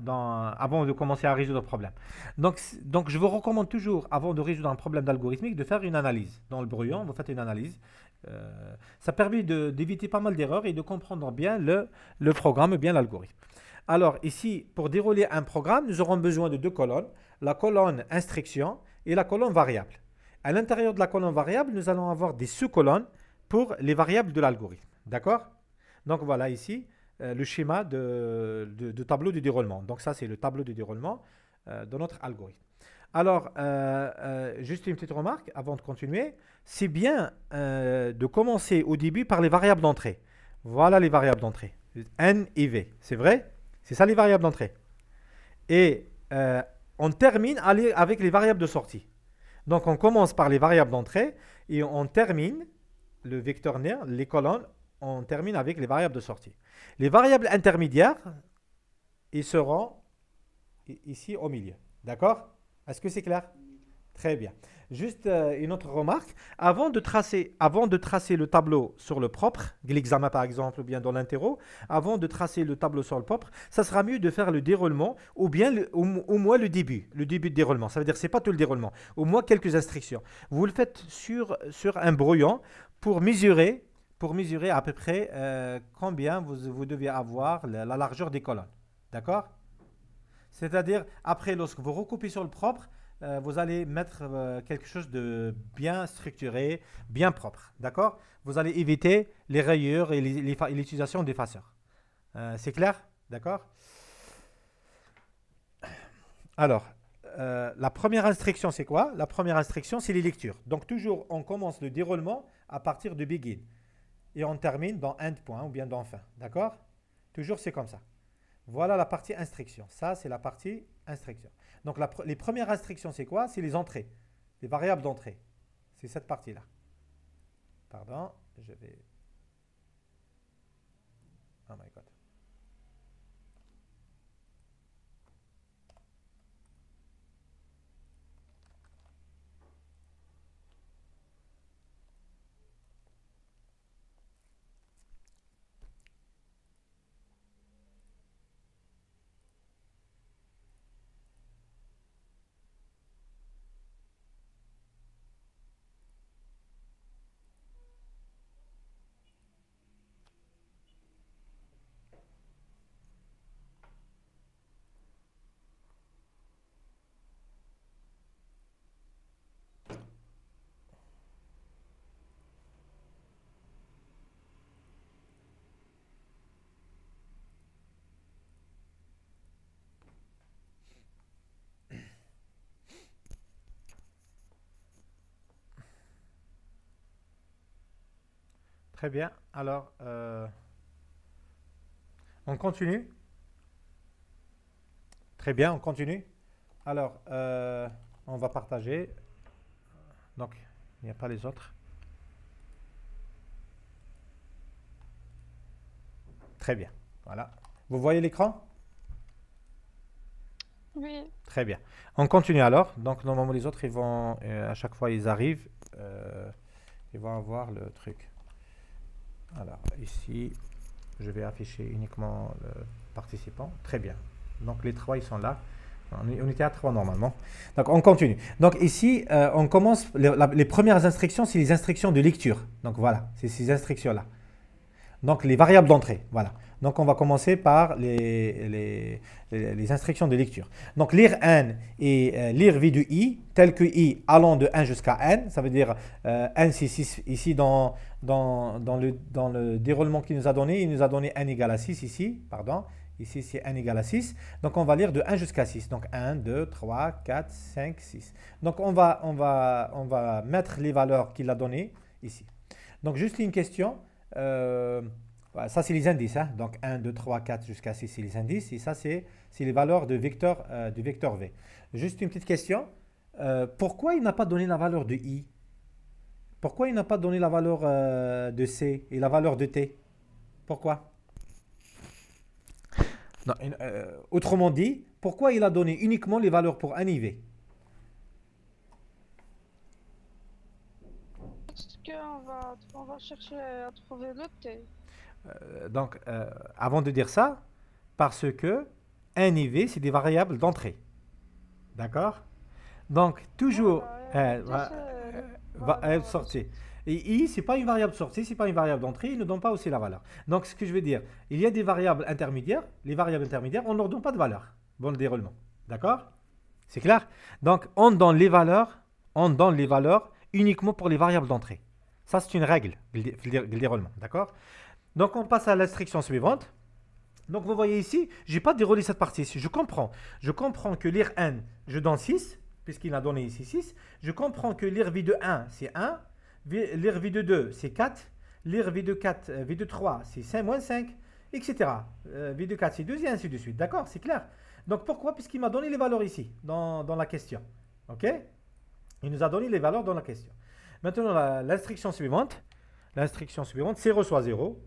dans, avant de commencer à résoudre le problème. Donc, donc, je vous recommande toujours, avant de résoudre un problème d'algorithmique, de faire une analyse. Dans le brouillon, vous faites une analyse. Euh, ça permet d'éviter pas mal d'erreurs et de comprendre bien le, le programme, bien l'algorithme. Alors, ici, pour dérouler un programme, nous aurons besoin de deux colonnes. La colonne instruction et la colonne variable. À l'intérieur de la colonne variable, nous allons avoir des sous-colonnes pour les variables de l'algorithme. D'accord Donc, voilà ici. Euh, le schéma de, tableau de déroulement. Donc ça, c'est le tableau de déroulement euh, de notre algorithme. Alors, euh, juste une petite remarque avant de continuer. C'est bien de commencer au début par les variables d'entrée. Voilà les variables d'entrée. N et V, c'est vrai C'est ça les variables d'entrée. Et on termine avec les variables de sortie. Donc on commence par les variables d'entrée et on termine le vecteur nerf, les colonnes, on termine avec les variables de sortie. Les variables intermédiaires, ils seront ici au milieu. D'accord Est-ce que c'est clair Très bien. Juste euh, une autre remarque. Avant de, tracer, avant de tracer le tableau sur le propre, l'examen par exemple, ou bien dans l'interro, avant de tracer le tableau sur le propre, ça sera mieux de faire le déroulement ou bien au, moins le début, le début de déroulement. Ça veut dire que ce n'est pas tout le déroulement, au moins quelques instructions. Vous le faites sur, sur un brouillon pour mesurer pour mesurer à peu près euh, combien vous, devez avoir la, largeur des colonnes. D'accord C'est-à-dire, après, lorsque vous recoupez sur le propre, euh, vous allez mettre euh, quelque chose de bien structuré, bien propre. D'accord Vous allez éviter les rayures et l'utilisation des faceurs. C'est clair D'accord Alors, la première instruction, c'est quoi La première instruction, c'est les lectures. Donc, toujours, on commence le déroulement à partir de begin et on termine dans end point ou bien dans fin. D'accord Toujours c'est comme ça. Voilà la partie instruction. Ça, c'est la partie instruction. Donc les premières instructions, c'est quoi C'est les entrées, les variables d'entrée. C'est cette partie-là. Pardon, je vais Très bien. Alors, euh, on continue Très bien, on continue. Alors, euh, on va partager. Donc, il n'y a pas les autres. Très bien. Voilà. Vous voyez l'écran Oui. Très bien. On continue alors. Donc, normalement, les autres, ils vont, euh, à chaque fois, ils arrivent. ils vont avoir le truc. Alors ici, je vais afficher uniquement le participant. Très bien. Donc les trois, ils sont là. On était à trois, normalement. Donc on continue. Donc ici, euh, on commence, les, les premières instructions, c'est les instructions de lecture. Donc voilà, c'est ces instructions-là. Donc les variables d'entrée, voilà. Donc on va commencer par les, instructions de lecture. Donc lire n et euh, lire vie du i, tel que i allant de 1 jusqu'à n, ça veut dire n c'est 6 ici dans, dans, dans, le, déroulement qu'il nous a donné, il nous a donné n égale à 6 ici, pardon, Ici, c'est n égale à 6. Donc, on va lire de 1 jusqu'à 6. Donc, 1, 2, 3, 4, 5, 6. Donc, on va, on va, on va mettre les valeurs qu'il a données ici. Donc, juste une question. Euh, ça, c'est les indices. Hein. Donc 1, 2, 3, 4 jusqu'à 6, c'est les indices. Et ça, c'est les valeurs de vecteur, du vecteur V. Juste une petite question. Euh, pourquoi il n'a pas donné la valeur de I Pourquoi il n'a pas donné la valeur euh, de C et la valeur de T Pourquoi euh, Autrement dit, pourquoi il a donné uniquement les valeurs pour un IV Parce qu'on va, on va chercher à trouver le T. Euh, donc, euh, avant de dire ça, parce que un et v, c'est des variables d'entrée. D'accord Donc, toujours ah, bah, euh, euh sortie. Et i, ce n'est pas une variable sortie, ce n'est pas une variable d'entrée, ils ne donnent pas aussi la valeur. Donc, ce que je veux dire, il y a des variables intermédiaires. Les variables intermédiaires, on ne leur donne pas de valeur. Bon déroulement. D'accord C'est clair Donc, on donne les valeurs, on donne les valeurs uniquement pour les variables d'entrée. Ça, c'est une règle, le déroulement. D'accord donc on passe à l'instruction suivante. Donc vous voyez ici, je n'ai pas déroulé cette partie ici. Je comprends. Je comprends que lire 1, je donne 6, puisqu'il a donné ici 6. Je comprends que lire V de 1, c'est 1. Lire V de 2, c'est 4. Lire V de 4, euh, V de 3, c'est 5 moins 5, etc. Euh, v de 4, c'est 2 et ainsi de suite. D'accord C'est clair Donc pourquoi Puisqu'il m'a donné les valeurs ici, dans, dans la question. OK Il nous a donné les valeurs dans la question. Maintenant, l'instruction suivante. L'instruction suivante, 0 soit 0.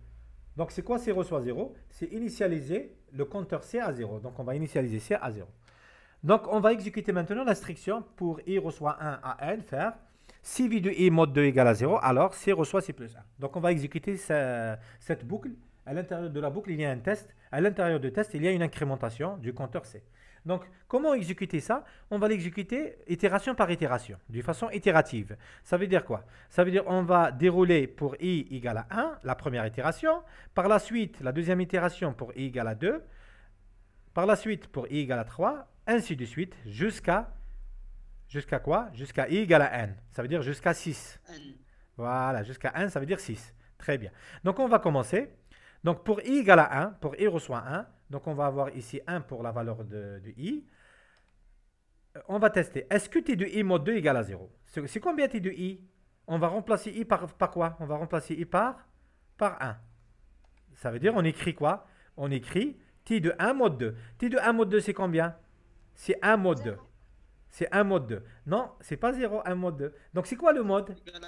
Donc c'est quoi C reçoit 0 C'est initialiser le compteur C à 0. Donc on va initialiser C à 0. Donc on va exécuter maintenant l'instruction pour i reçoit 1 à n, faire si v de i mode 2 égale à 0, alors c reçoit c plus 1. Donc on va exécuter cette boucle. À l'intérieur de la boucle, il y a un test. À l'intérieur du test, il y a une incrémentation du compteur c. Donc, comment exécuter ça On va l'exécuter itération par itération, de façon itérative. Ça veut dire quoi Ça veut dire on va dérouler pour i égale à 1, la première itération. Par la suite, la deuxième itération pour i égale à 2. Par la suite, pour i égale à 3, ainsi de suite, jusqu'à jusqu'à quoi Jusqu'à i égale à n. Ça veut dire jusqu'à 6. Voilà, jusqu'à 1, ça veut dire 6. Très bien. Donc, on va commencer. Donc, pour i égale à 1, pour i reçoit 1, donc, on va avoir ici 1 pour la valeur de, i. Euh, on va tester. Est-ce que t de i mode 2 égale à 0 C'est combien t de i On va remplacer i par, par quoi On va remplacer i par, par 1. Ça veut dire, on écrit quoi On écrit t de 1 mode 2. t de 1 mode 2, c'est combien C'est 1 mode 2. C'est un mode 2. Non, c'est pas 0, un mode 2. Donc c'est quoi le mode Égal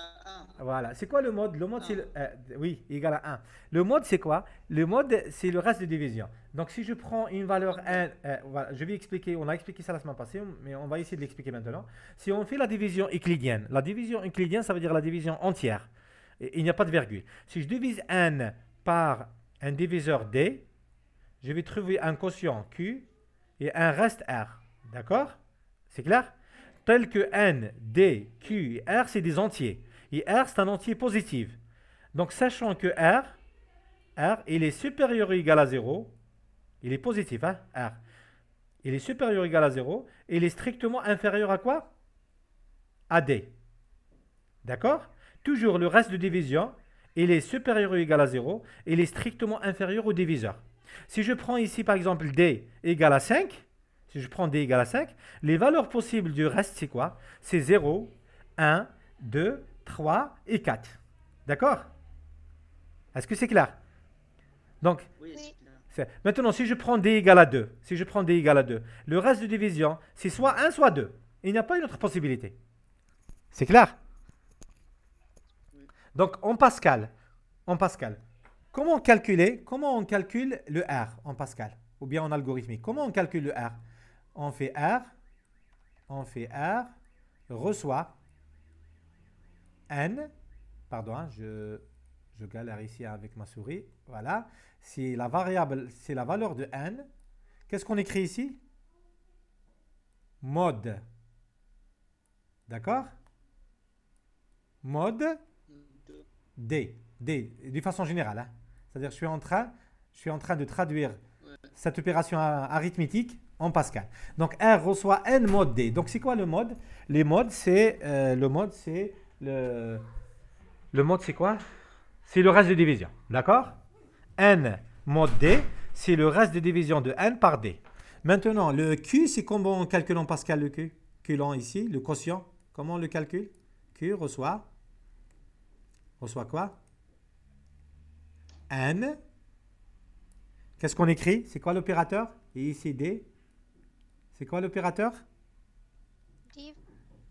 Voilà, c'est quoi le mode Le mode c'est euh, oui, égal à 1. Le mode c'est quoi Le mode c'est le reste de division. Donc si je prends une valeur 1, euh, je vais expliquer, on a expliqué ça la semaine passée, mais on va essayer de l'expliquer maintenant. Si on fait la division euclidienne, la division euclidienne ça veut dire la division entière. il n'y a pas de virgule. Si je divise n par un diviseur D, je vais trouver un quotient Q et un reste R. D'accord c'est clair Tel que N, D, Q et R, c'est des entiers. Et R, c'est un entier positif. Donc, sachant que R, R, il est supérieur ou égal à 0, il est positif, hein, R. Il est supérieur ou égal à 0, et il est strictement inférieur à quoi À D. D'accord Toujours le reste de division, il est supérieur ou égal à 0, il est strictement inférieur au diviseur. Si je prends ici, par exemple, D égal à 5, si je prends d égale à 5, les valeurs possibles du reste, c'est quoi C'est 0, 1, 2, 3 et 4. D'accord Est-ce que c'est clair Donc, maintenant, si je prends d égale à 2, si je prends d égale à 2, le reste de division, c'est soit 1, soit 2. Il n'y a pas une autre possibilité. C'est clair Donc, en Pascal, en Pascal, comment calculer, comment on calcule le R en Pascal ou bien en algorithmique. Comment on calcule le R on fait R. On fait R. Reçoit. N. Pardon, hein, je, galère ici avec ma souris. Voilà. C'est la variable, c'est la valeur de N. Qu'est-ce qu'on écrit ici Mode. D'accord Mode D. D. De façon générale. Hein. C'est-à-dire je suis en train, je suis en train de traduire cette opération arithmétique en Pascal. Donc R reçoit n mode D. Donc c'est quoi le mode Les modes, c'est euh, le mode, c'est le le mode, c'est quoi C'est le reste de division, d'accord N mode D, c'est le reste de division de n par D. Maintenant, le Q, c'est comment on calcule en Pascal le Q ici, le quotient. Comment on le calcule Q reçoit reçoit quoi N. Qu'est-ce qu'on écrit C'est quoi l'opérateur Et ici D c'est quoi l'opérateur Div.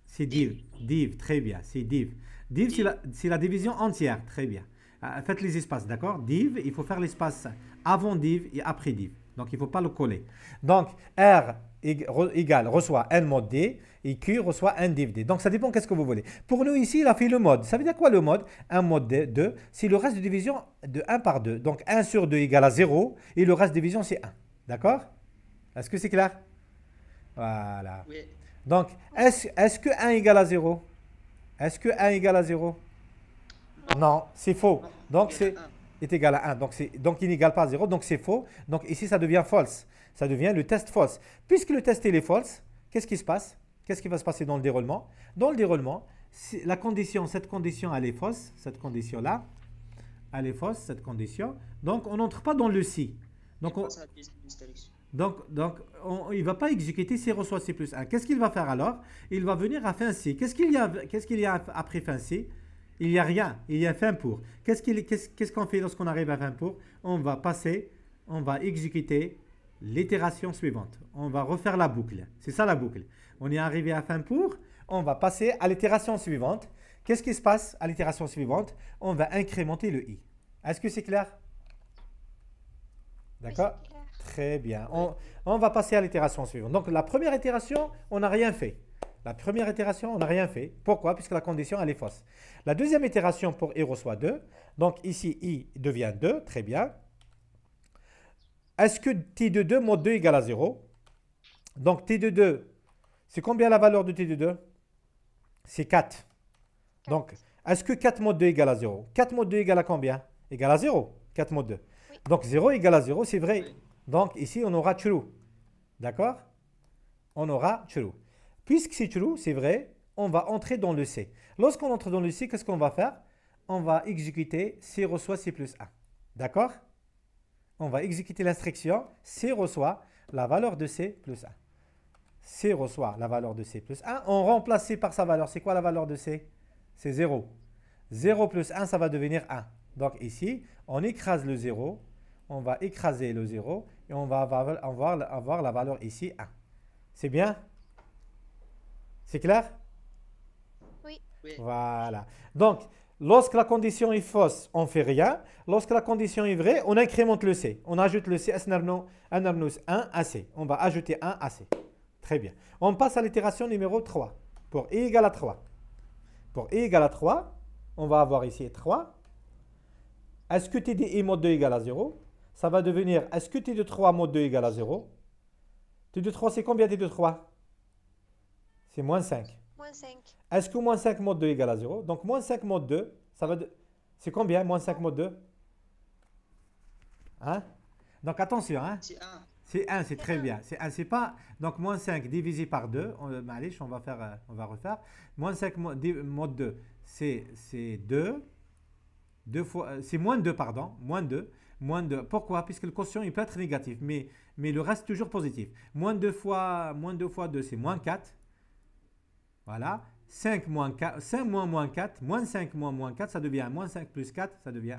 C'est div. div. très bien. C'est div. Div, c'est la, division entière. Très bien. Euh, faites les espaces, d'accord Div, il faut faire l'espace avant div et après div. Donc, il ne faut pas le coller. Donc, R égale reçoit un mode D et Q reçoit un div D. Donc, ça dépend qu'est-ce que vous voulez. Pour nous, ici, il a fait le mode. Ça veut dire quoi le mode Un mode D, 2, c'est le reste de division de 1 par 2. Donc, 1 sur 2 égale à 0 et le reste de division, c'est 1. D'accord Est-ce que c'est clair voilà. Donc, est-ce est que 1 égale à 0 Est-ce que 1 égale à 0 Non, c'est faux. Donc, c'est est égal à 1. Donc, donc il n'égale pas à 0, donc c'est faux. Donc ici, ça devient false. Ça devient le test false. Puisque le test est false, qu'est-ce qui se passe Qu'est-ce qui va se passer dans le déroulement Dans le déroulement, la condition, cette condition, elle est fausse. Cette condition-là, elle est fausse, cette condition. Donc, on n'entre pas dans le si. Donc, on, donc, il ne va pas exécuter ses reçoit C plus 1. Qu'est-ce qu'il va faire alors Il va venir à fin C. Qu'est-ce qu'il y, y, a après fin C Il n'y a rien. Il y a fin pour. Qu'est-ce qu'on fait lorsqu'on arrive à fin pour On va passer, on va exécuter l'itération suivante. On va refaire la boucle. C'est ça la boucle. On est arrivé à fin pour. On va passer à l'itération suivante. Qu'est-ce qui se passe à l'itération suivante On va incrémenter le i. Est-ce que c'est clair D'accord Très bien. On, va passer à l'itération suivante. Donc la première itération, on n'a rien fait. La première itération, on n'a rien fait. Pourquoi Puisque la condition, elle est fausse. La deuxième itération pour i reçoit 2. Donc ici, i devient 2. Très bien. Est-ce que t de 2 mod 2 égale à 0 Donc t de 2, c'est combien la valeur de t de 2 C'est 4. Donc, est-ce que 4 mod 2 égale à 0 4 mod 2 égale à combien Égale à 0. 4 mod 2. Donc 0 égale à 0, c'est vrai. Donc ici, on aura true », D'accord On aura true ». Puisque c'est true », c'est vrai, on va entrer dans le C. Lorsqu'on entre dans le C, qu'est-ce qu'on va faire On va exécuter C reçoit C plus 1. D'accord On va exécuter l'instruction C reçoit la valeur de C plus 1. C reçoit la valeur de C plus 1. On remplace C par sa valeur. C'est quoi la valeur de C C'est 0. 0 plus 1, ça va devenir 1. Donc ici, on écrase le 0. On va écraser le 0 et on va avoir, la valeur ici 1. C'est bien C'est clair oui. Voilà. Donc, lorsque la condition est fausse, on ne fait rien. Lorsque la condition est vraie, on incrémente le C. On ajoute le C, 1 à C. On va ajouter 1 à C. Très bien. On passe à l'itération numéro 3. Pour I égale à 3. Pour I égale à 3, on va avoir ici 3. Est-ce que tu i mode 2 égale à 0 ça va devenir, est-ce que t de 3 mode 2 égale à 0 t de 3, c'est combien t de 3 C'est moins 5. Moins 5. Est-ce que moins 5 mode 2 égale à 0 Donc moins 5 mode 2, ça va de... c'est combien moins 5 mode 2 Hein Donc attention, hein c'est 1, c'est très bien. C'est 1, c'est pas. Donc, moins 5 divisé par 2. On, euh, allez, on va, faire, euh, on va refaire. Moins 5 mode 2, c'est 2. 2 fois. Euh, c'est moins 2, pardon. Moins 2. Moins de, pourquoi Puisque le quotient il peut être négatif, mais, mais le reste toujours positif. Moins 2 fois, moins 2 fois 2, c'est moins 4. Voilà. 5 moins 4, 5 moins 4, moins 5 moins moins 4, ça devient Moins 5 plus 4, ça devient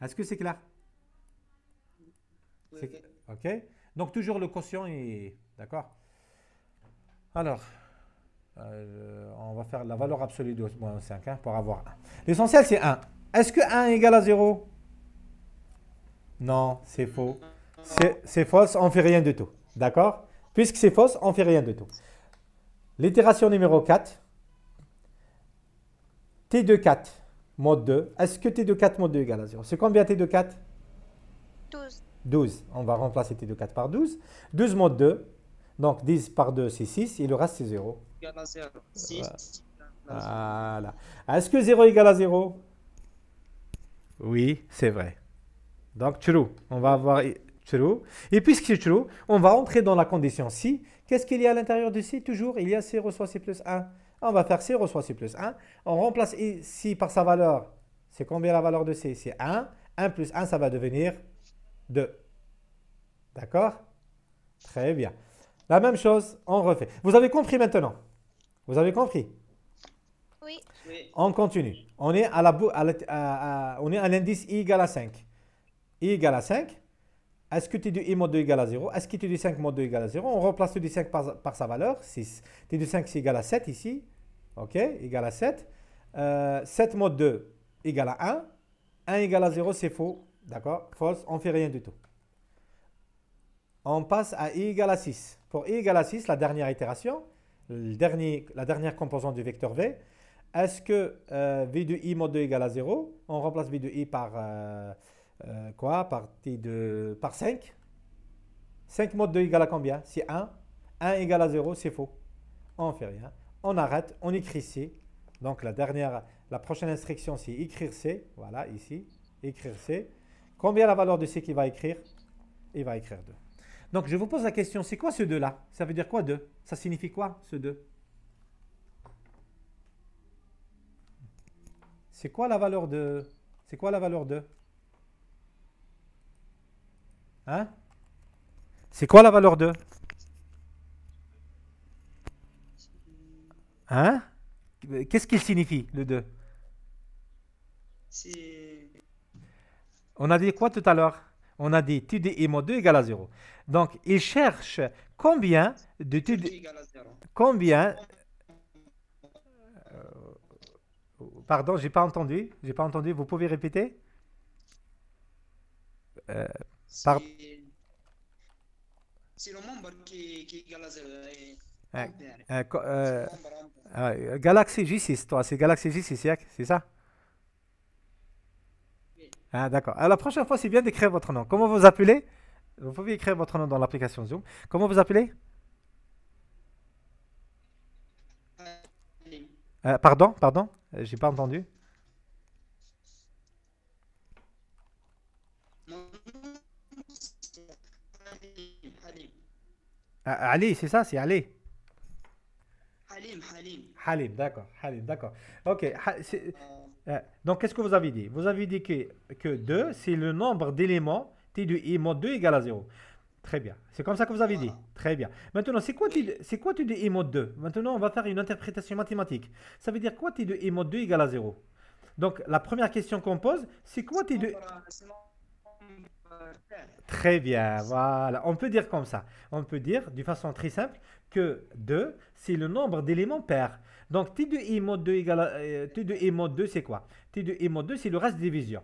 1. Est-ce que c'est clair OK Donc toujours le quotient est... D'accord Alors, euh, on va faire la valeur absolue de moins 5 hein, pour avoir 1. L'essentiel, c'est 1. Est-ce que 1 égal à 0 non, c'est faux. C'est faux, on ne fait rien de tout. D'accord Puisque c'est faux, on ne fait rien de tout. L'itération numéro 4. T 24 4 mode 2. Est-ce que T 24 4 mode 2 égale à 0 C'est combien T de 4 12. 12. On va remplacer T 24 4 par 12. 12 mode 2. Donc 10 par 2, c'est 6. Et le reste, c'est 0. Égale à 0. 6. Voilà. Est-ce que 0 égale à 0 Oui, c'est vrai. Donc, true. On va avoir true. Et puisque c'est true, on va entrer dans la condition si. Qu'est-ce qu'il y a à l'intérieur de si Toujours, il y a 0, soit C plus 1. On va faire 0, soit C plus 1. On remplace ici par sa valeur. C'est combien la valeur de c C'est 1. 1 plus 1, ça va devenir 2. D'accord Très bien. La même chose, on refait. Vous avez compris maintenant Vous avez compris oui. oui. On continue. On est à l'indice I égale à 5 i égale à 5. Est-ce que tu 2 i mod 2 égale à 0 Est-ce que tu dis 5 mod 2 égale à 0 On remplace T2 5 par, sa valeur, 6. T2 5 c'est égal à 7 ici. OK, euh, égale à 7. 7 mod 2 égale à 1. 1 égale à 0, c'est faux. D'accord False, on ne fait rien du tout. On passe à i égale à 6. Pour i égale à 6, la dernière itération, le dernier, la dernière composante du vecteur v, est-ce que euh, v de i mod 2 égale à 0 On remplace v de i par... Euh, euh, quoi, par, de, par 5. 5 modes 2 égale à combien C'est 1. 1 égale à 0, c'est faux. On ne fait rien. On arrête, on écrit C. Donc la dernière, la prochaine instruction, c'est écrire C. Voilà, ici, écrire C. Combien la valeur de C qu'il va écrire Il va écrire 2. Donc je vous pose la question, c'est quoi ce 2-là Ça veut dire quoi 2 Ça signifie quoi ce 2 C'est quoi la valeur de C'est quoi la valeur de Hein C'est quoi la valeur 2 Hein Qu'est-ce qu'il signifie, le 2 On a dit quoi tout à l'heure On a dit et moins 2 égale à 0. Donc, il cherche combien de TDI... Combien... Euh, pardon, j'ai pas entendu. J'ai pas entendu. Vous pouvez répéter euh... C'est le qui Galaxy j Galaxy G6, toi, c'est Galaxy G6, c'est ça ah, D'accord. La prochaine fois, c'est bien d'écrire votre nom. Comment vous appelez Vous pouvez écrire votre nom dans l'application Zoom. Comment vous appelez euh, euh, Pardon, pardon, j'ai pas entendu. Ah, ah, Ali, c'est ça, c'est Ali. Halim, Halim. Halim, d'accord. Halim, d'accord. Ok. Euh, donc, qu'est-ce que vous avez dit Vous avez dit que, 2, c'est le nombre d'éléments T de I mode 2 égale à 0. Très bien. C'est comme ça que vous avez dit. Très bien. Maintenant, c'est quoi, c'est quoi T de I mode 2 Maintenant, on va faire une interprétation mathématique. Ça veut dire quoi T de I mode 2 égale à 0 Donc, la première question qu'on pose, c'est quoi T de... Très bien, voilà. On peut dire comme ça. On peut dire, de façon très simple, que 2, c'est le nombre d'éléments pairs. Donc T2i mod 2 euh, t 2 mod 2, c'est quoi T2i mode 2, c'est le reste de division.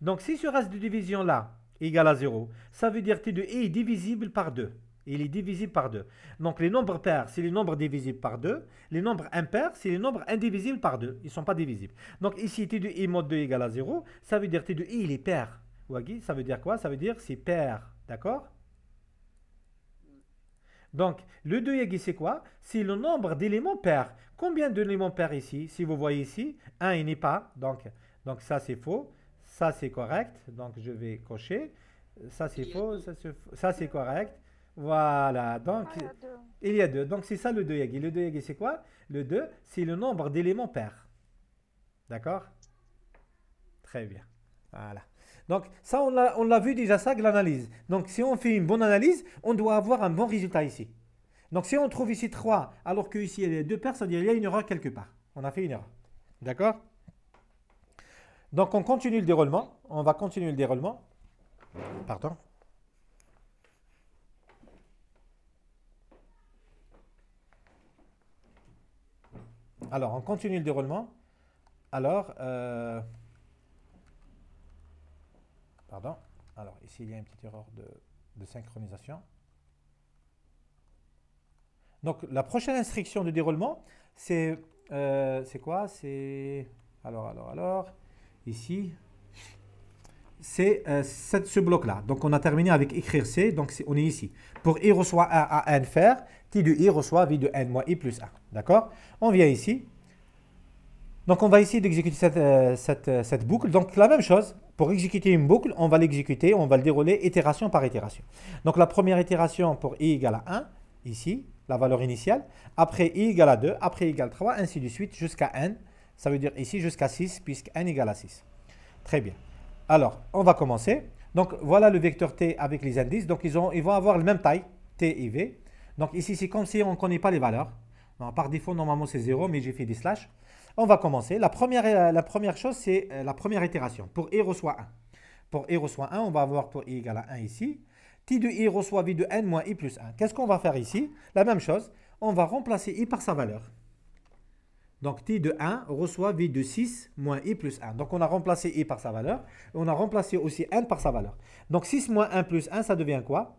Donc si ce reste de division-là égal à 0, ça veut dire T2i est divisible par 2. Il est divisible par 2. Donc les nombres pairs, c'est les nombres divisibles par 2. Les nombres impairs, c'est les nombres indivisibles par 2. Ils ne sont pas divisibles. Donc ici, T2i mode 2 égal à 0, ça veut dire T2i, il est pair ça veut dire quoi Ça veut dire c'est père, d'accord donc, le 2 yagi, c'est quoi C'est le nombre d'éléments pairs. Combien d'éléments pairs ici Si vous voyez ici, un il n'est pas. Donc, donc ça, c'est faux. Ça, c'est correct. Donc, je vais cocher. Ça, c'est faux. Ça, c'est correct. Voilà. Donc, ah, il y a deux. Donc, c'est ça le 2 yagi. Le 2 yagi, c'est quoi Le 2, c'est le nombre d'éléments pairs. D'accord Très bien. Voilà. Donc ça, on l'a vu déjà ça avec l'analyse. Donc si on fait une bonne analyse, on doit avoir un bon résultat ici. Donc si on trouve ici 3, alors qu'ici, il y a deux paires, ça veut dire qu'il y a une erreur quelque part. On a fait une erreur. D'accord Donc on continue le déroulement. On va continuer le déroulement. Pardon. Alors, on continue le déroulement. Alors, euh, Pardon. Alors ici, il y a une petite erreur de, synchronisation. Donc la prochaine instruction de déroulement, c'est euh, quoi C'est... Alors, alors, alors... Ici, c'est euh, ce bloc-là. Donc on a terminé avec écrire C, donc on est ici. Pour I reçoit 1 à n faire, T de I reçoit V de n moins I plus 1. D'accord On vient ici, donc on va essayer d'exécuter euh, euh, cette, boucle. Donc la même chose, pour exécuter une boucle, on va l'exécuter, on va le dérouler itération par itération. Donc la première itération pour i égale à 1, ici, la valeur initiale. Après i égale à 2, après i égale 3, ainsi de suite, jusqu'à n. Ça veut dire ici jusqu'à 6, puisque n égale à 6. Très bien. Alors, on va commencer. Donc voilà le vecteur t avec les indices. Donc ils, ont, vont avoir la même taille, t et v. Donc ici, c'est comme si on ne connaît pas les valeurs. par défaut, normalement, c'est 0, mais j'ai fait des slash. On va commencer. La première, euh, chose, c'est euh, la première itération. Pour i e reçoit 1. Pour i e reçoit 1, on va avoir pour i égale à 1 ici. T de i reçoit v de n moins i plus 1. Qu'est-ce qu'on va faire ici La même chose. On va remplacer i par sa valeur. Donc t de 1 reçoit v de 6 moins i plus 1. Donc on a remplacé i par sa valeur. on a remplacé aussi n par sa valeur. Donc 6 moins 1 plus 1, ça devient quoi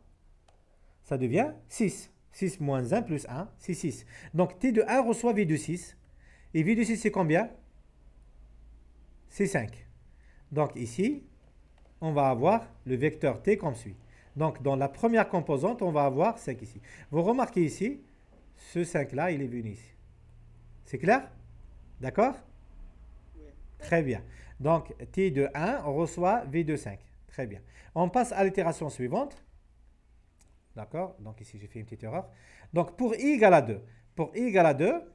Ça devient 6. 6 moins 1 plus 1, c'est 6. Donc t de 1 reçoit v de 6 et V de c'est combien C'est 5. Donc ici, on va avoir le vecteur t comme suit. Donc dans la première composante, on va avoir 5 ici. Vous remarquez ici, ce 5-là, il est venu ici. C'est clair D'accord oui. Très bien. Donc t de 1, on reçoit v de 5. Très bien. On passe à l'itération suivante. D'accord Donc ici, j'ai fait une petite erreur. Donc pour i égale à 2. Pour i égale à 2,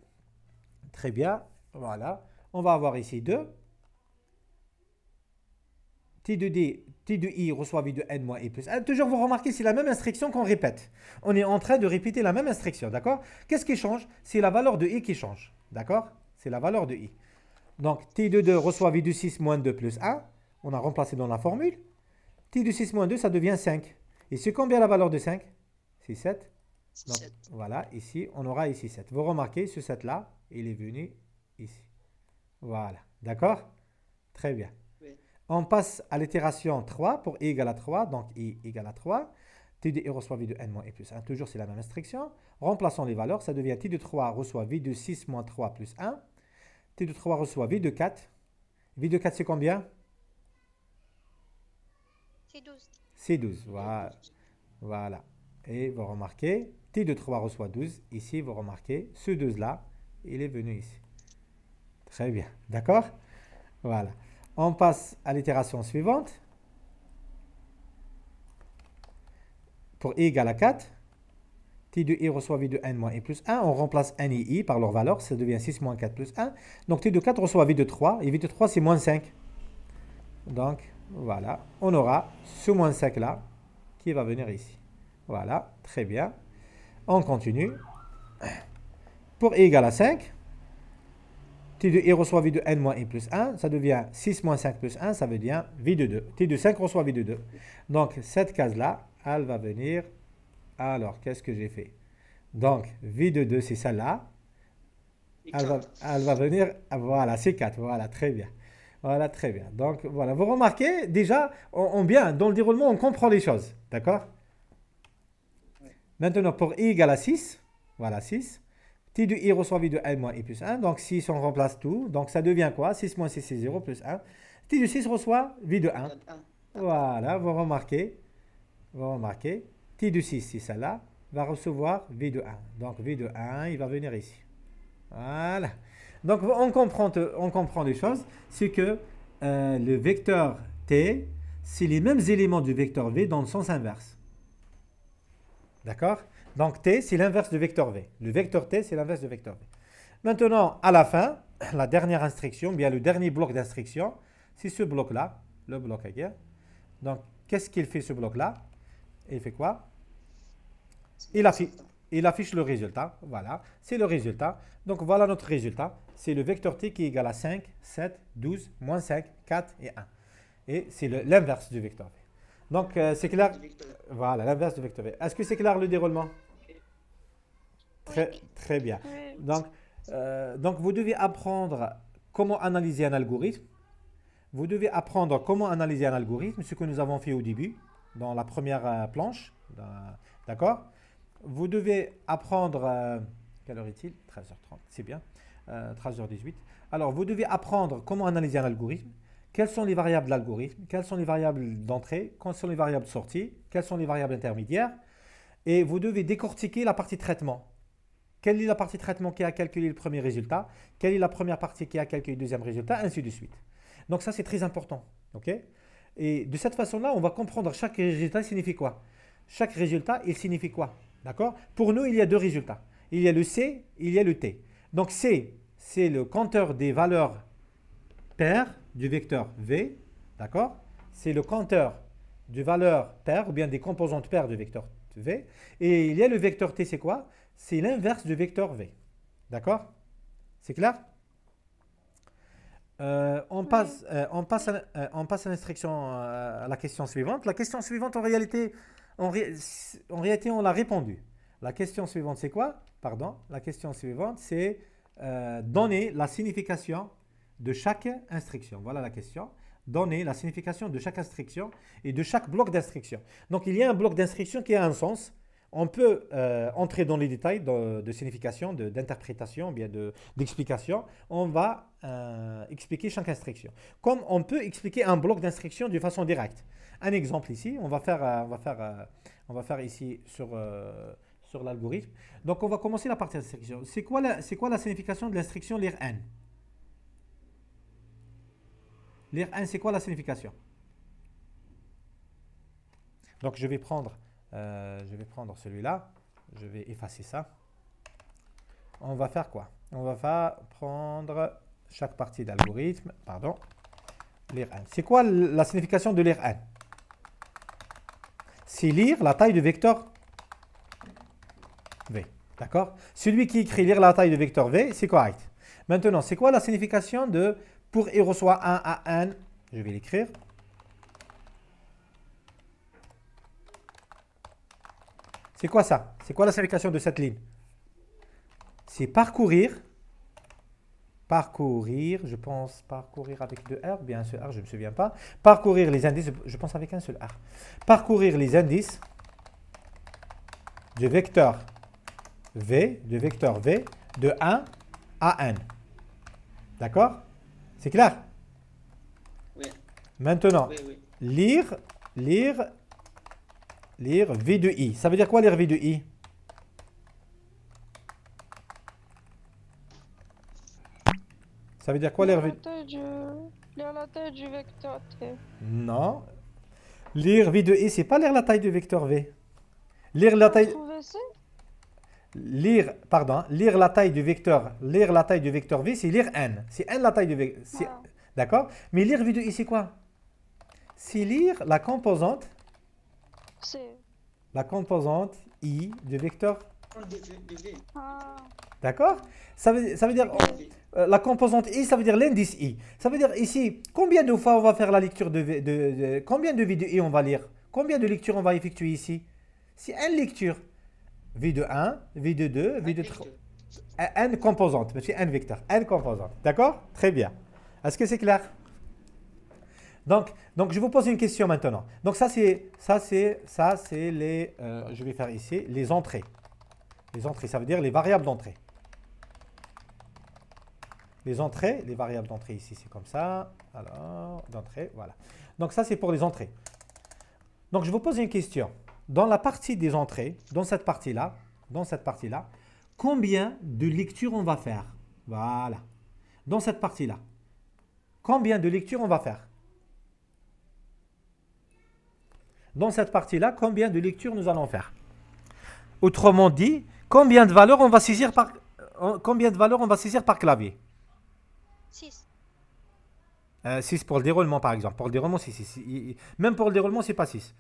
Très bien, voilà. On va avoir ici 2. T 2 D, T 2 I reçoit V de N moins I plus 1. Toujours, vous remarquez, c'est la même instruction qu'on répète. On est en train de répéter la même instruction, d'accord Qu'est-ce qui change C'est la valeur de I qui change, d'accord C'est la valeur de I. Donc, T 2 2 reçoit V de 6 moins 2 plus 1. On a remplacé dans la formule. T de 6 moins 2, ça devient 5. Et c'est combien la valeur de 5 C'est 7 voilà, ici, on aura ici 7. Vous remarquez, ce 7-là, il est venu ici. Voilà, d'accord Très bien. On passe à l'itération 3 pour i égale à 3, donc i égale à 3. T de i reçoit V de n moins i plus 1. Toujours, c'est la même instruction. Remplaçons les valeurs, ça devient T de 3 reçoit V de 6 moins 3 plus 1. T de 3 reçoit V de 4. V de 4, c'est combien C'est 12. C'est 12, voilà. Voilà. Et vous remarquez, T de 3 reçoit 12. Ici, vous remarquez, ce 12-là, il est venu ici. Très bien, d'accord Voilà. On passe à l'itération suivante. Pour i égale à 4, t de i reçoit v de n moins i plus 1. On remplace n et i par leur valeur, ça devient 6 moins 4 plus 1. Donc t de 4 reçoit v de 3, et vie de 3 c'est moins 5. Donc voilà, on aura ce moins 5 là qui va venir ici. Voilà, très bien. On continue. Pour i égale à 5, t de i reçoit v de n moins i plus 1, ça devient 6 moins 5 plus 1, ça veut dire v de 2. t de 5 reçoit v de 2. Donc cette case-là, elle va venir... Alors, qu'est-ce que j'ai fait Donc, v de 2, c'est celle-là. Elle va, venir, voilà, c'est 4, voilà, très bien. Voilà, très bien. Donc, voilà, vous remarquez, déjà, on, on bien, dans le déroulement, on comprend les choses, d'accord Maintenant, pour i égale à 6, voilà 6, t du i reçoit V de l moins i plus 1, donc 6, on remplace tout, donc ça devient quoi 6 moins 6, c'est 0, plus 1. t du 6 reçoit v de 1. Voilà, vous remarquez, vous remarquez, t du 6, c'est celle-là, va recevoir v de 1. Donc v de 1, il va venir ici. Voilà. Donc on comprend, on comprend des choses, c'est que euh, le vecteur t, c'est les mêmes éléments du vecteur v dans le sens inverse. D'accord Donc T, c'est l'inverse du vecteur V. Le vecteur T, c'est l'inverse du vecteur V. Maintenant, à la fin, la dernière instruction, bien le dernier bloc d'instruction, c'est ce bloc-là, le bloc guerre. Donc, qu'est-ce qu'il fait ce bloc-là Il fait quoi il affiche, il affiche, le résultat. Voilà, c'est le résultat. Donc, voilà notre résultat. C'est le vecteur t qui est égal à 5, 7, 12, moins 5, 4 et 1. Et c'est l'inverse du vecteur. Donc, euh, c'est clair. Voilà, l'inverse du vecteur V. Est-ce que c'est clair le déroulement très, très bien. Donc, euh, donc, vous devez apprendre comment analyser un algorithme. Vous devez apprendre comment analyser un algorithme, ce que nous avons fait au début, dans la première euh, planche. D'accord Vous devez apprendre... quelle heure est-il 13h30, c'est bien. 13h18. Alors, vous devez apprendre comment analyser un algorithme. Quelles sont les variables de l'algorithme Quelles sont les variables d'entrée Quelles sont les variables de sortie Quelles sont les variables intermédiaires Et vous devez décortiquer la partie traitement. Quelle est la partie traitement qui a calculé le premier résultat Quelle est la première partie qui a calculé le deuxième résultat Ainsi de suite. Donc ça, c'est très important. ok Et de cette façon-là, on va comprendre chaque résultat signifie quoi. Chaque résultat, il signifie quoi D'accord Pour nous, il y a deux résultats. Il y a le C, il y a le T. Donc C, c'est le compteur des valeurs paires du vecteur V, d'accord C'est le compteur du valeur paire ou bien des composantes paires du vecteur V. Et il y a le vecteur T, c'est quoi C'est l'inverse du vecteur V. D'accord C'est clair euh, on, passe, euh, euh, on, passe, à, l'instruction, à la question suivante. La question suivante, en réalité, en réalité, on l'a répondu. La question suivante, c'est quoi Pardon. La question suivante, c'est donner la signification de chaque instruction. Voilà la question. Donner la signification de chaque instruction et de chaque bloc d'instruction. Donc il y a un bloc d'instruction qui a un sens. On peut euh, entrer dans les détails de, signification, d'interprétation, de, bien d'explication. on va euh, expliquer chaque instruction. Comme on peut expliquer un bloc d'instruction de façon directe. Un exemple ici, on va faire, euh, on va faire, ici sur sur l'algorithme. Donc, on va commencer la partie d'instruction. C'est quoi, la, quoi la signification de l'instruction lire n lire L'IR1, c'est quoi la signification Donc je vais prendre, euh, prendre celui-là, je vais effacer ça. On va faire quoi On va prendre chaque partie d'algorithme, pardon, lire L'IR1. C'est quoi la signification de lire l'IR1 C'est lire la taille du vecteur V. D'accord Celui qui écrit lire la taille du vecteur V, c'est correct. Maintenant, c'est quoi la signification de pour i reçoit 1 à n, je vais l'écrire. C'est quoi ça C'est quoi la signification de cette ligne C'est parcourir. Parcourir, je pense parcourir avec deux R, bien sûr R, je ne me souviens pas. Parcourir les indices, je pense avec un seul R. Parcourir les indices du vecteur V, du vecteur V de 1 à n. D'accord c'est clair Oui. Maintenant, lire, lire, lire V de I. Ça veut dire quoi lire V de I Ça veut dire quoi lire V Lire la taille du vecteur T. Non. Lire V de I, c'est pas lire la taille du vecteur V. Lire la taille lire, pardon, lire la taille du vecteur, lire la taille du vecteur v, c'est lire n. C'est n la taille du vecteur. D'accord Mais lire v ici quoi C'est lire la composante. La composante i du vecteur. Ah. D'accord ça veut, ça dire euh, la composante i, ça veut dire l'indice i. Ça veut dire ici, combien de fois on va faire la lecture de, combien de v de i on va lire Combien de lectures on va effectuer ici C'est N lecture. V de 1, V de 2, V de 3. N composante, monsieur N vecteur, N composante. D'accord Très bien. Est-ce que c'est clair donc, donc, je vous pose une question maintenant. Donc, ça, c'est ça, c'est ça, c'est les, euh, je vais faire ici, les entrées. Les entrées, ça veut dire les variables d'entrée. Les entrées, les variables d'entrée ici, c'est comme ça. Alors, d'entrée, voilà. Donc, ça, c'est pour les entrées. Donc, je vous pose une question dans la partie des entrées, dans cette partie-là, dans cette partie-là, combien de lectures on va faire Voilà. Dans cette partie-là, combien de lectures on va faire Dans cette partie-là, combien de lectures nous allons faire Autrement dit, combien de valeurs on va saisir par euh, combien de valeurs on va saisir par clavier 6. 6 euh, pour le déroulement par exemple. Pour le déroulement, Même pour le déroulement, c'est pas 6.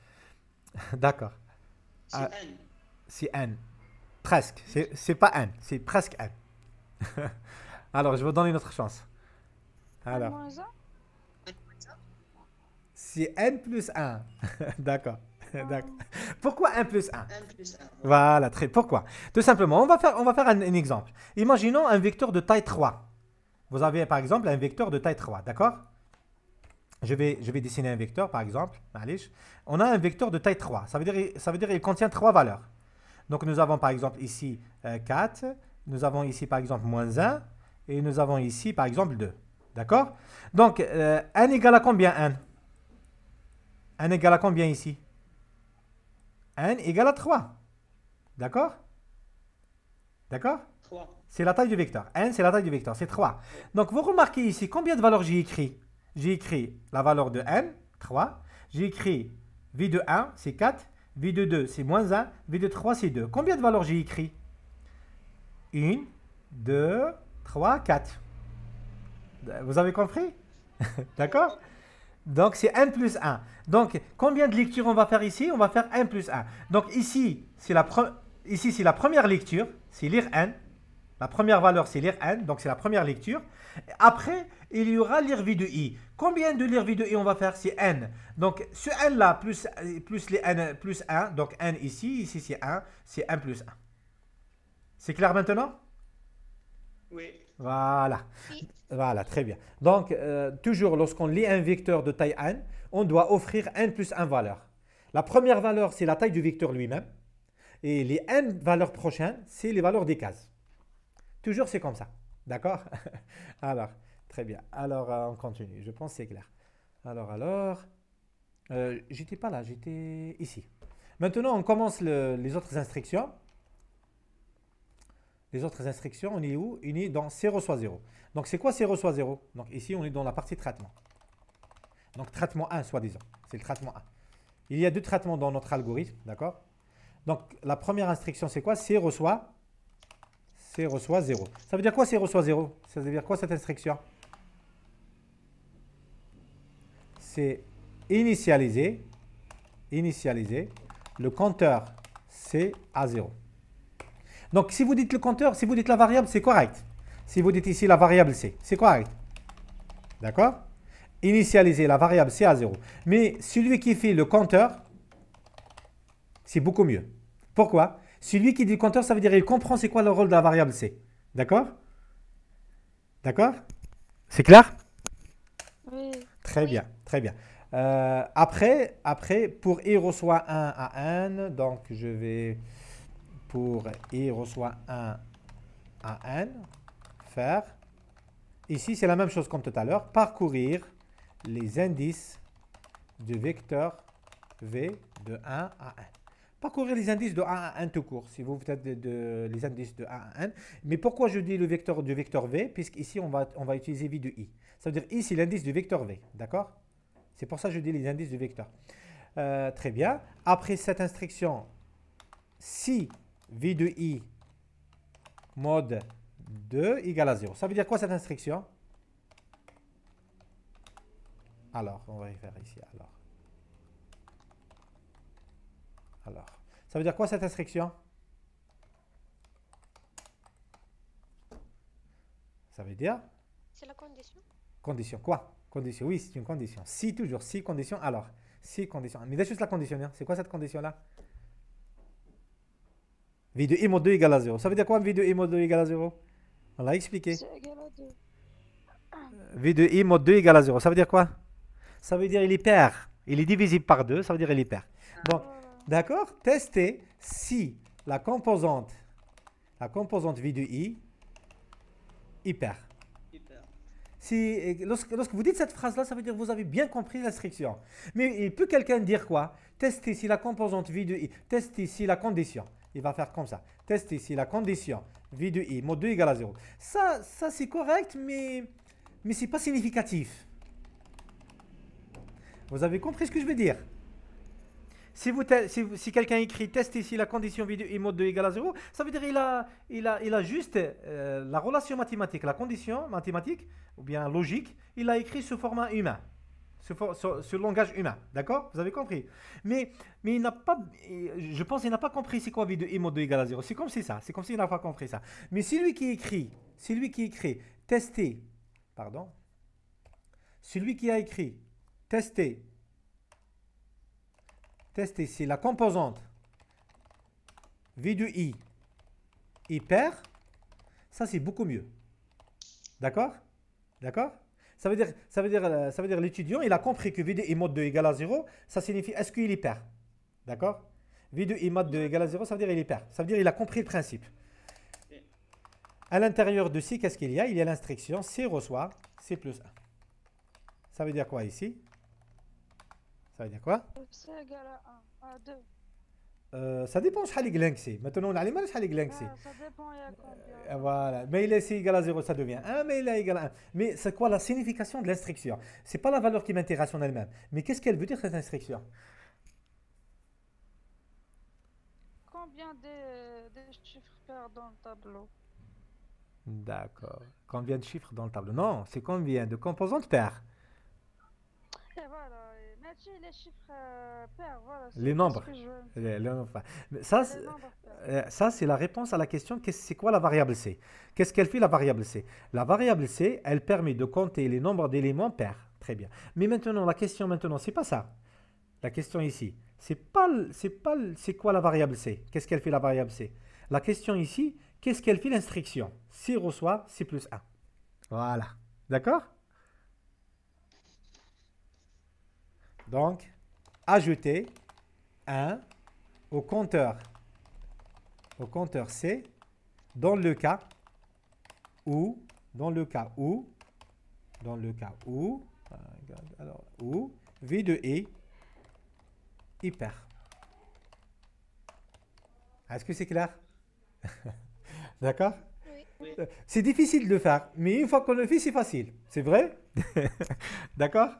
D'accord. C'est ah, N. C'est N. Presque. C'est pas N. C'est presque N. Alors, je vous donner une autre chance. Alors. C'est N plus 1. Ah. D'accord. Pourquoi 1 plus 1 1 plus 1. Voilà, très. Pourquoi Tout simplement, on va faire, on va faire un, exemple. Imaginons un vecteur de taille 3. Vous avez par exemple un vecteur de taille 3, d'accord je vais, je vais dessiner un vecteur, par exemple. On a un vecteur de taille 3. Ça veut dire, qu'il contient 3 valeurs. Donc, nous avons, par exemple, ici 4. Euh, nous avons ici, par exemple, moins 1. Et nous avons ici, par exemple, 2. D'accord Donc, euh, n égale à combien n n égale à combien ici n égale à 3. D'accord D'accord C'est la taille du vecteur. n, c'est la taille du vecteur. C'est 3. Donc, vous remarquez ici combien de valeurs j'ai écrit j'ai écrit la valeur de n, 3. J'ai écrit V de 1, c'est 4. V de 2, c'est moins 1. V de 3, c'est 2. Combien de valeurs j'ai écrit 1, 2, 3, 4. Vous avez compris D'accord Donc, c'est n plus 1. Donc, combien de lectures on va faire ici On va faire n plus 1. Donc, ici, c'est la, ici, c'est la première lecture. C'est lire n. La première valeur, c'est lire n. Donc, c'est la première lecture. Après, il y aura l'irvi de i. Combien de l'irvi de i on va faire C'est n. Donc ce n là plus, plus les n plus 1, donc n ici, ici c'est 1, c'est 1 plus 1. C'est clair maintenant Oui. Voilà. Voilà, très bien. Donc euh, toujours lorsqu'on lit un vecteur de taille n, on doit offrir n plus 1 valeur. La première valeur, c'est la taille du vecteur lui-même. Et les n valeurs prochaines, c'est les valeurs des cases. Toujours c'est comme ça. D'accord Alors, Très bien. Alors, euh, on continue. Je pense que c'est clair. Alors, alors, euh, j'étais pas là, j'étais ici. Maintenant, on commence les autres instructions. Les autres instructions, on est où On est dans 0 soit 0. Donc, c'est quoi 0 soit 0 Donc, ici, on est dans la partie traitement. Donc, traitement 1, soi-disant. C'est le traitement 1. Il y a deux traitements dans notre algorithme, d'accord Donc, la première instruction, c'est quoi 0 reçoit 0 soit 0. Ça veut dire quoi 0 soit 0 Ça veut dire quoi cette instruction c'est initialiser, initialiser le compteur C à 0. Donc si vous dites le compteur, si vous dites la variable, c'est correct. Si vous dites ici la variable C, c'est correct. D'accord Initialiser la variable C à 0. Mais celui qui fait le compteur, c'est beaucoup mieux. Pourquoi Celui qui dit le compteur, ça veut dire qu'il comprend c'est quoi le rôle de la variable C. D'accord D'accord C'est clair Oui. Très bien. Très bien. Euh, après, après, pour i reçoit 1 à n, donc je vais pour i reçoit 1 à n faire, ici c'est la même chose comme tout à l'heure, parcourir les indices du vecteur v de 1 à n. Parcourir les indices de 1 à n tout court, si vous faites de, les indices de 1 à n. Mais pourquoi je dis le vecteur du vecteur v Puisqu'ici, on va, on va utiliser v de i. Ça veut dire i, c'est l'indice du vecteur v, d'accord c'est pour ça que je dis les indices du vecteur. Euh, très bien. Après cette instruction, si v de i mode 2 égale à 0. Ça veut dire quoi cette instruction Alors, on va y faire ici. Alors. Alors. Ça veut dire quoi cette instruction Ça veut dire C'est la condition. Condition quoi Condition, oui, c'est une condition. Si, toujours, si, condition, alors. Si, condition. Mais juste la condition, hein. C'est quoi cette condition-là V de I 2 égale à 0. Ça veut dire quoi V de I 2 égale à 0 On l'a expliqué. V de I mode 2 égale à 0. Euh, ça veut dire quoi Ça veut dire il est pair. Il est divisible par 2, ça veut dire il est pair. Donc, ah. d'accord Testez si la composante, la composante V de I est perd lorsque, vous dites cette phrase-là, ça veut dire que vous avez bien compris l'instruction. Mais il peut quelqu'un dire quoi Testez ici la composante V de I. Testez ici la condition. Il va faire comme ça. Testez ici la condition V de I. Mode 2 égale à 0. Ça, ça c'est correct, mais, mais ce n'est pas significatif. Vous avez compris ce que je veux dire si, quelqu'un écrit test ici la condition vidéo mode de égale à 0, ça veut dire il a, il a, il a juste euh, la relation mathématique, la condition mathématique ou bien logique, il a écrit sous format humain, sous langage humain. D'accord Vous avez compris Mais, mais il pas, je pense qu'il n'a pas compris c'est quoi vidéo mode de égale à 0. C'est comme si ça, c'est comme s'il n'a pas compris ça. Mais celui qui écrit, lui qui écrit tester, pardon, celui qui a écrit tester Test ici la composante V de I hyper, ça c'est beaucoup mieux. D'accord D'accord ça veut dire, ça veut dire, euh, ça veut dire l'étudiant, il a compris que V2 I mode 2 égale à 0, ça signifie est-ce qu'il est hyper D'accord V2 I mode 2 égale à 0, ça veut dire il est perd. Ça veut dire qu'il a compris le principe. À l'intérieur de C, qu'est-ce qu'il y a Il y a l'instruction C reçoit C plus 1. Ça veut dire quoi ici ça veut dire quoi euh, ça dépend ce qu'il Maintenant, on a l'image de qu'il y Ça dépend, il y a combien. Euh, est égal à 0, ça devient 1. mais il est égal à 1. Mais c'est quoi la signification de l'instruction Ce n'est pas la valeur qui m'intéresse en elle-même. Mais qu'est-ce qu'elle veut dire, cette instruction Combien de, chiffres perd dans le tableau D'accord. Combien de chiffres dans le tableau Non, c'est combien de composantes paires Et voilà les chiffres euh, Voilà, les nombres. Ça, euh, ça c'est la réponse à la question c'est quoi la variable C Qu'est-ce qu'elle fait la variable C La variable C, elle permet de compter les nombres d'éléments pairs. Très bien. Mais maintenant, la question maintenant, c'est pas ça. La question ici, c'est pas, c'est pas, c'est quoi la variable C Qu'est-ce qu'elle fait la variable C La question ici, qu'est-ce qu'elle fait l'instruction Si reçoit C plus 1. Voilà. D'accord Donc, ajouter 1 au compteur, au compteur C dans le cas où, dans le cas où, dans le cas où, alors, V de E hyper. Est-ce que c'est clair D'accord oui. C'est difficile de faire, mais une fois qu'on le fait, c'est facile. C'est vrai D'accord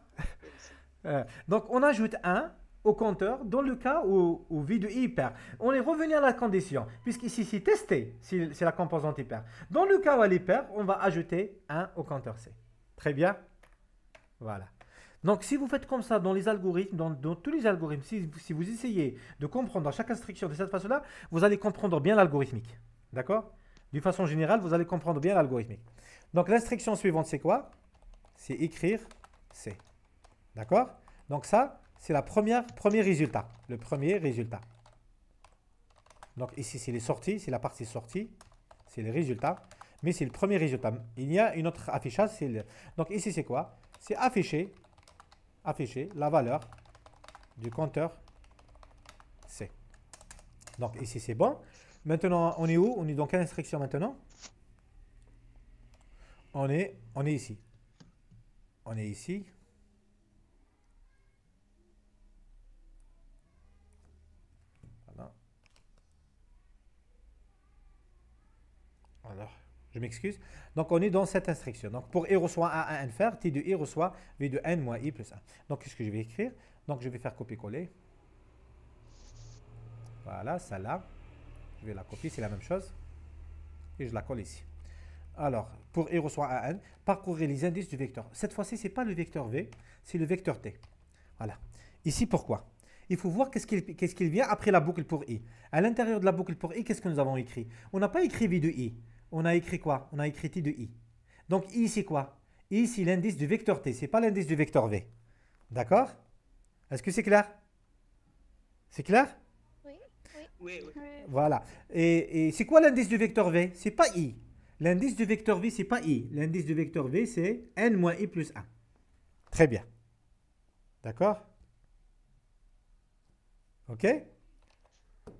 euh, donc on ajoute 1 au compteur dans le cas où, vide V de I On est revenu à la condition, puisqu'ici c'est testé si c'est la composante hyper. Dans le cas où elle est perd, on va ajouter 1 au compteur C. Très bien Voilà. Donc si vous faites comme ça dans les algorithmes, dans, tous les algorithmes, si, si, vous essayez de comprendre chaque instruction de cette façon-là, vous allez comprendre bien l'algorithmique. D'accord D'une façon générale, vous allez comprendre bien l'algorithmique. Donc l'instruction suivante, c'est quoi C'est écrire C. D'accord Donc ça, c'est la première, premier résultat. Le premier résultat. Donc ici, c'est les sorties, c'est la partie sortie, c'est le résultat. Mais c'est le premier résultat. Il y a une autre affichage. Donc ici, c'est quoi C'est afficher, afficher la valeur du compteur C. Donc ici, c'est bon. Maintenant, on est où On est dans quelle instruction maintenant on est, on est ici. On est ici. Alors, je m'excuse. Donc, on est dans cette instruction. Donc, pour i reçoit a n faire, t de i reçoit v de n moins i plus 1. Donc, qu'est-ce que je vais écrire Donc, je vais faire copier-coller. Voilà, ça là. Je vais la copier, c'est la même chose. Et je la colle ici. Alors, pour i reçoit a n, parcourir les indices du vecteur. Cette fois-ci, ce n'est pas le vecteur v, c'est le vecteur t. Voilà. Ici, pourquoi il faut voir qu'est-ce qu'il vient après la boucle pour i. À l'intérieur de la boucle pour i, qu'est-ce que nous avons écrit On n'a pas écrit v de i on a écrit quoi On a écrit T de I. Donc I, c'est quoi I, c'est l'indice du vecteur T, ce n'est pas l'indice du vecteur V. D'accord Est-ce que c'est clair C'est clair oui, oui. oui. Voilà. Et, c'est quoi l'indice du vecteur V C'est pas I. L'indice du vecteur V, c'est pas I. L'indice du vecteur V, c'est N moins I plus 1. Très bien. D'accord OK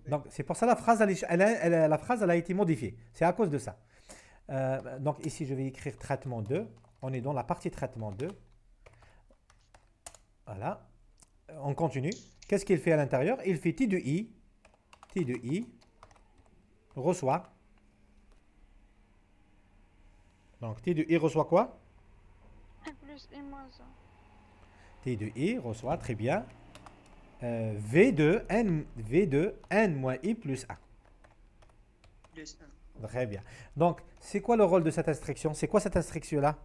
donc c'est pour ça la phrase, elle, la phrase elle a été modifiée. C'est à cause de ça. Euh, donc ici, je vais écrire traitement 2. On est dans la partie traitement 2. Voilà. On continue. Qu'est-ce qu'il fait à l'intérieur Il fait T de I. T de I reçoit. Donc T de I reçoit quoi T plus T de I reçoit, très bien. Euh, v 2 N, V 2 N moins I plus 1. Plus Très bien. Donc, c'est quoi le rôle de cette instruction C'est quoi cette instruction-là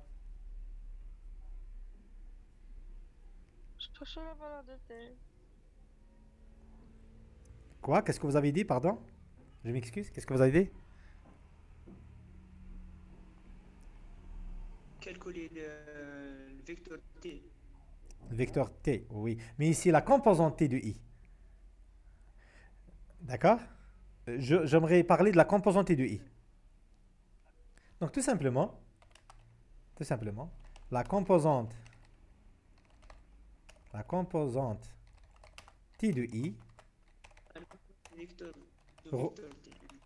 Quoi Qu'est-ce que vous avez dit, pardon Je m'excuse, qu'est-ce que vous avez dit Calculer le vecteur T vecteur t, oui. Mais ici, la composante t de i. D'accord J'aimerais parler de la composante t de i. Donc, tout simplement, tout simplement, la composante, la composante t de i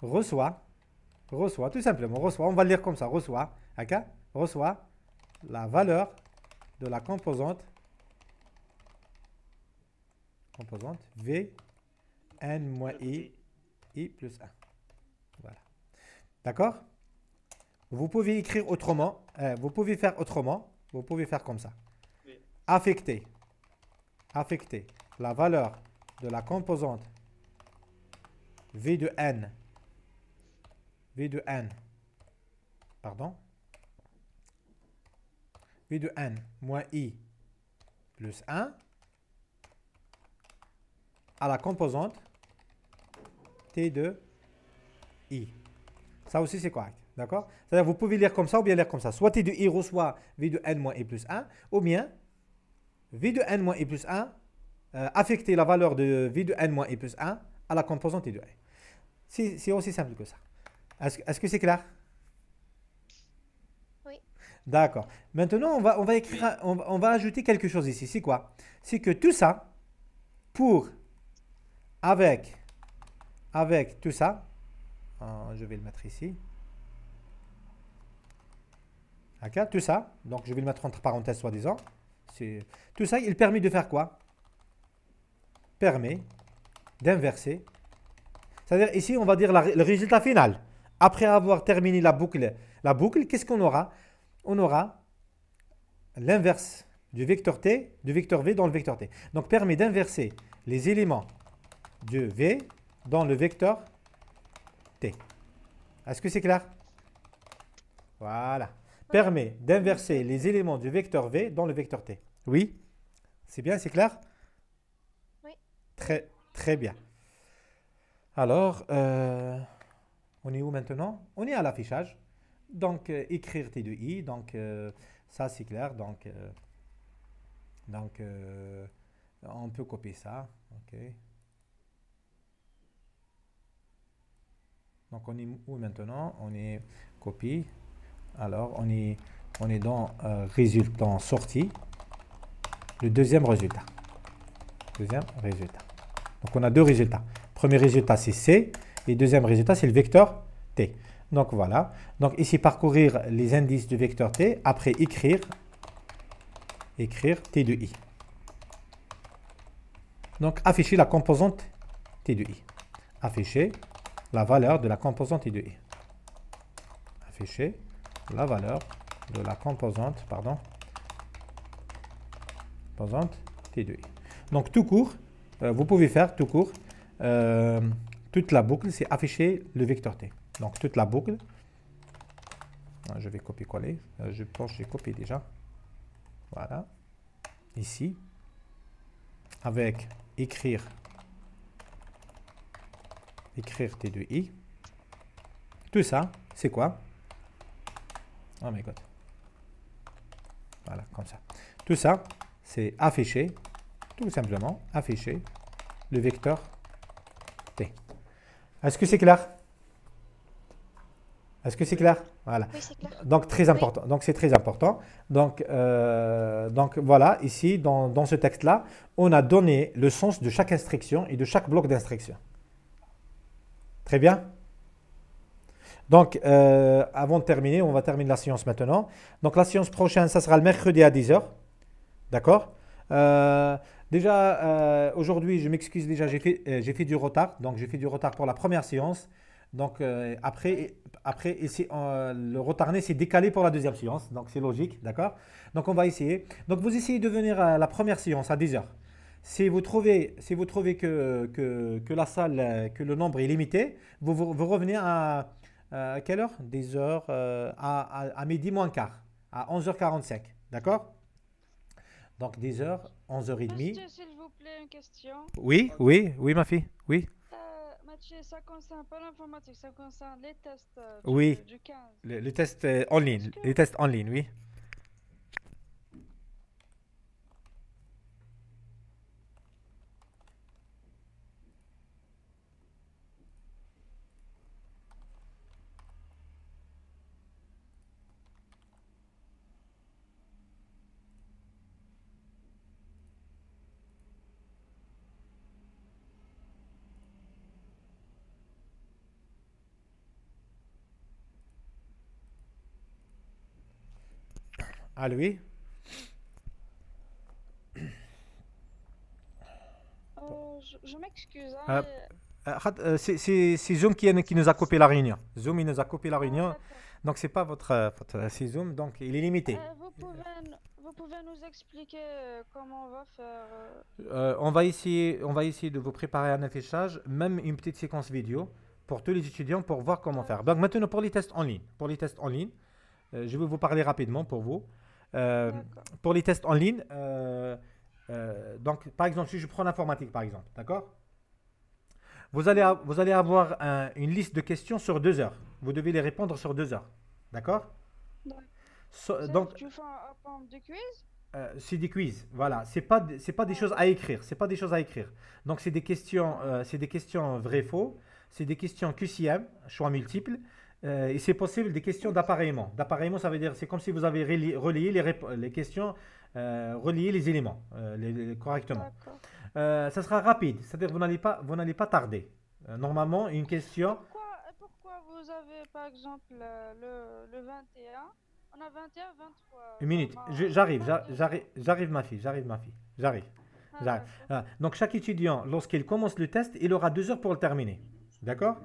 reçoit, reçoit, tout simplement, reçoit, on va le lire comme ça, reçoit, d'accord reçoit la valeur de la composante composante V n moins i, i plus 1. Voilà. D'accord Vous pouvez écrire autrement, euh, vous pouvez faire autrement, vous pouvez faire comme ça. Affecter, affecter la valeur de la composante V de n, V de n, pardon, V de n moins i plus 1 à la composante T 2 I. Ça aussi, c'est correct. D'accord C'est-à-dire, vous pouvez lire comme ça ou bien lire comme ça. Soit T de I reçoit V de N moins I plus 1, ou bien V de N moins I plus 1 euh, affecter la valeur de V de N moins I plus 1 à la composante T de I. C'est aussi simple que ça. Est-ce que c'est clair Oui. D'accord. Maintenant, on va, on, va écrire, on va ajouter quelque chose ici. C'est quoi C'est que tout ça, pour avec, avec tout ça, euh, je vais le mettre ici. Okay, tout ça, donc je vais le mettre entre parenthèses soi-disant. Tout ça, il permet de faire quoi Permet d'inverser. C'est-à-dire ici, on va dire le résultat final. Après avoir terminé la boucle, la boucle qu'est-ce qu'on aura On aura, aura l'inverse du vecteur t, du vecteur v dans le vecteur t. Donc permet d'inverser les éléments de V dans le vecteur T. Est-ce que c'est clair Voilà. Permet d'inverser les éléments du vecteur V dans le vecteur T. Oui C'est bien, c'est clair Oui. Très, très bien. Alors, euh, on est où maintenant On est à l'affichage. Donc, euh, écrire t de i donc euh, ça c'est clair. Donc, donc on peut copier ça. OK. Donc on est où maintenant On est copie. Alors on est, on est dans résultant euh, résultat sorti. Le deuxième résultat. Deuxième résultat. Donc on a deux résultats. Premier résultat c'est C et deuxième résultat c'est le vecteur T. Donc voilà. Donc ici parcourir les indices du vecteur T. Après écrire écrire T de I. Donc afficher la composante T de I. Afficher valeur de la composante I de I. Afficher la valeur de la composante, pardon, composante T de Donc tout court, euh, vous pouvez faire tout court, euh, toute la boucle, c'est afficher le vecteur T. Donc toute la boucle, ah, je vais copier-coller, euh, je pense que j'ai copié déjà, voilà, ici, avec écrire écrire t de i. Tout ça, c'est quoi Oh my god. Voilà, comme ça. Tout ça, c'est afficher, tout simplement, afficher le vecteur t. Est-ce que c'est clair est-ce que c'est clair Voilà. Donc très important. Donc c'est très important. Donc euh, donc voilà ici dans, dans ce texte là, on a donné le sens de chaque instruction et de chaque bloc d'instruction. Très bien donc, euh, avant de terminer, on va terminer la séance maintenant. Donc, la séance prochaine, ça sera le mercredi à 10h. D'accord euh, Déjà, euh, aujourd'hui, je m'excuse déjà, j'ai fait, fait du retard. Donc, j'ai fait du retard pour la première séance. Donc, après, après ici, le retardé s'est décalé pour la deuxième séance. Donc, c'est logique, d'accord Donc, on va essayer. Donc, vous essayez de venir à la première séance à 10h si vous trouvez, si vous trouvez que, que, la salle, que le nombre est limité, vous, vous, revenez à, quelle heure Des heures euh, à, à, midi moins quart, à 11h45. D'accord Donc 10 h 11h30. S'il vous plaît, une question. Oui, oui, oui, ma fille, oui. Euh, Mathieu, ça concerne pas l'informatique, ça concerne les tests euh, du, oui. les tests en ligne, les tests en ligne, oui. à lui. Oh, je, m'excuse. Hein, ah, ah, euh, c'est Zoom qui, qui, nous a coupé la réunion. Zoom, il nous a coupé la réunion. Ah, donc, c'est pas votre euh, euh, C'est Zoom, donc il est limité. vous, pouvez, vous, pouvez, nous expliquer comment on va faire on, va essayer, on va essayer de vous préparer un affichage, même une petite séquence vidéo pour tous les étudiants pour voir comment faire. Donc, maintenant, pour les tests en ligne, pour les tests en ligne je vais vous parler rapidement pour vous. Euh, pour les tests en ligne, euh, euh, donc par exemple, si je prends l'informatique par exemple, d'accord vous allez, vous allez avoir une liste de questions sur deux heures. Vous devez les répondre sur deux heures, d'accord Donc, tu fais un, quiz C'est des quiz, voilà. C'est pas c'est pas des ah. choses à écrire, c'est pas des choses à écrire. Donc c'est des questions c'est des questions vrai faux, c'est des questions QCM, choix multiples euh, et c'est possible des questions d'appareillement. D'appareillement, ça veut dire c'est comme si vous avez relié, les, questions, euh, les éléments euh, les, correctement. Euh, ça sera rapide, c'est-à-dire vous n'allez pas, vous n'allez pas tarder. normalement, une question. Pourquoi, pourquoi, vous avez par exemple le, 21 On a 21, 23. Une minute, j'arrive, j'arrive, j'arrive ma fille, j'arrive ma fille, j'arrive. Ah, ah, donc chaque étudiant, lorsqu'il commence le test, il aura deux heures pour le terminer. D'accord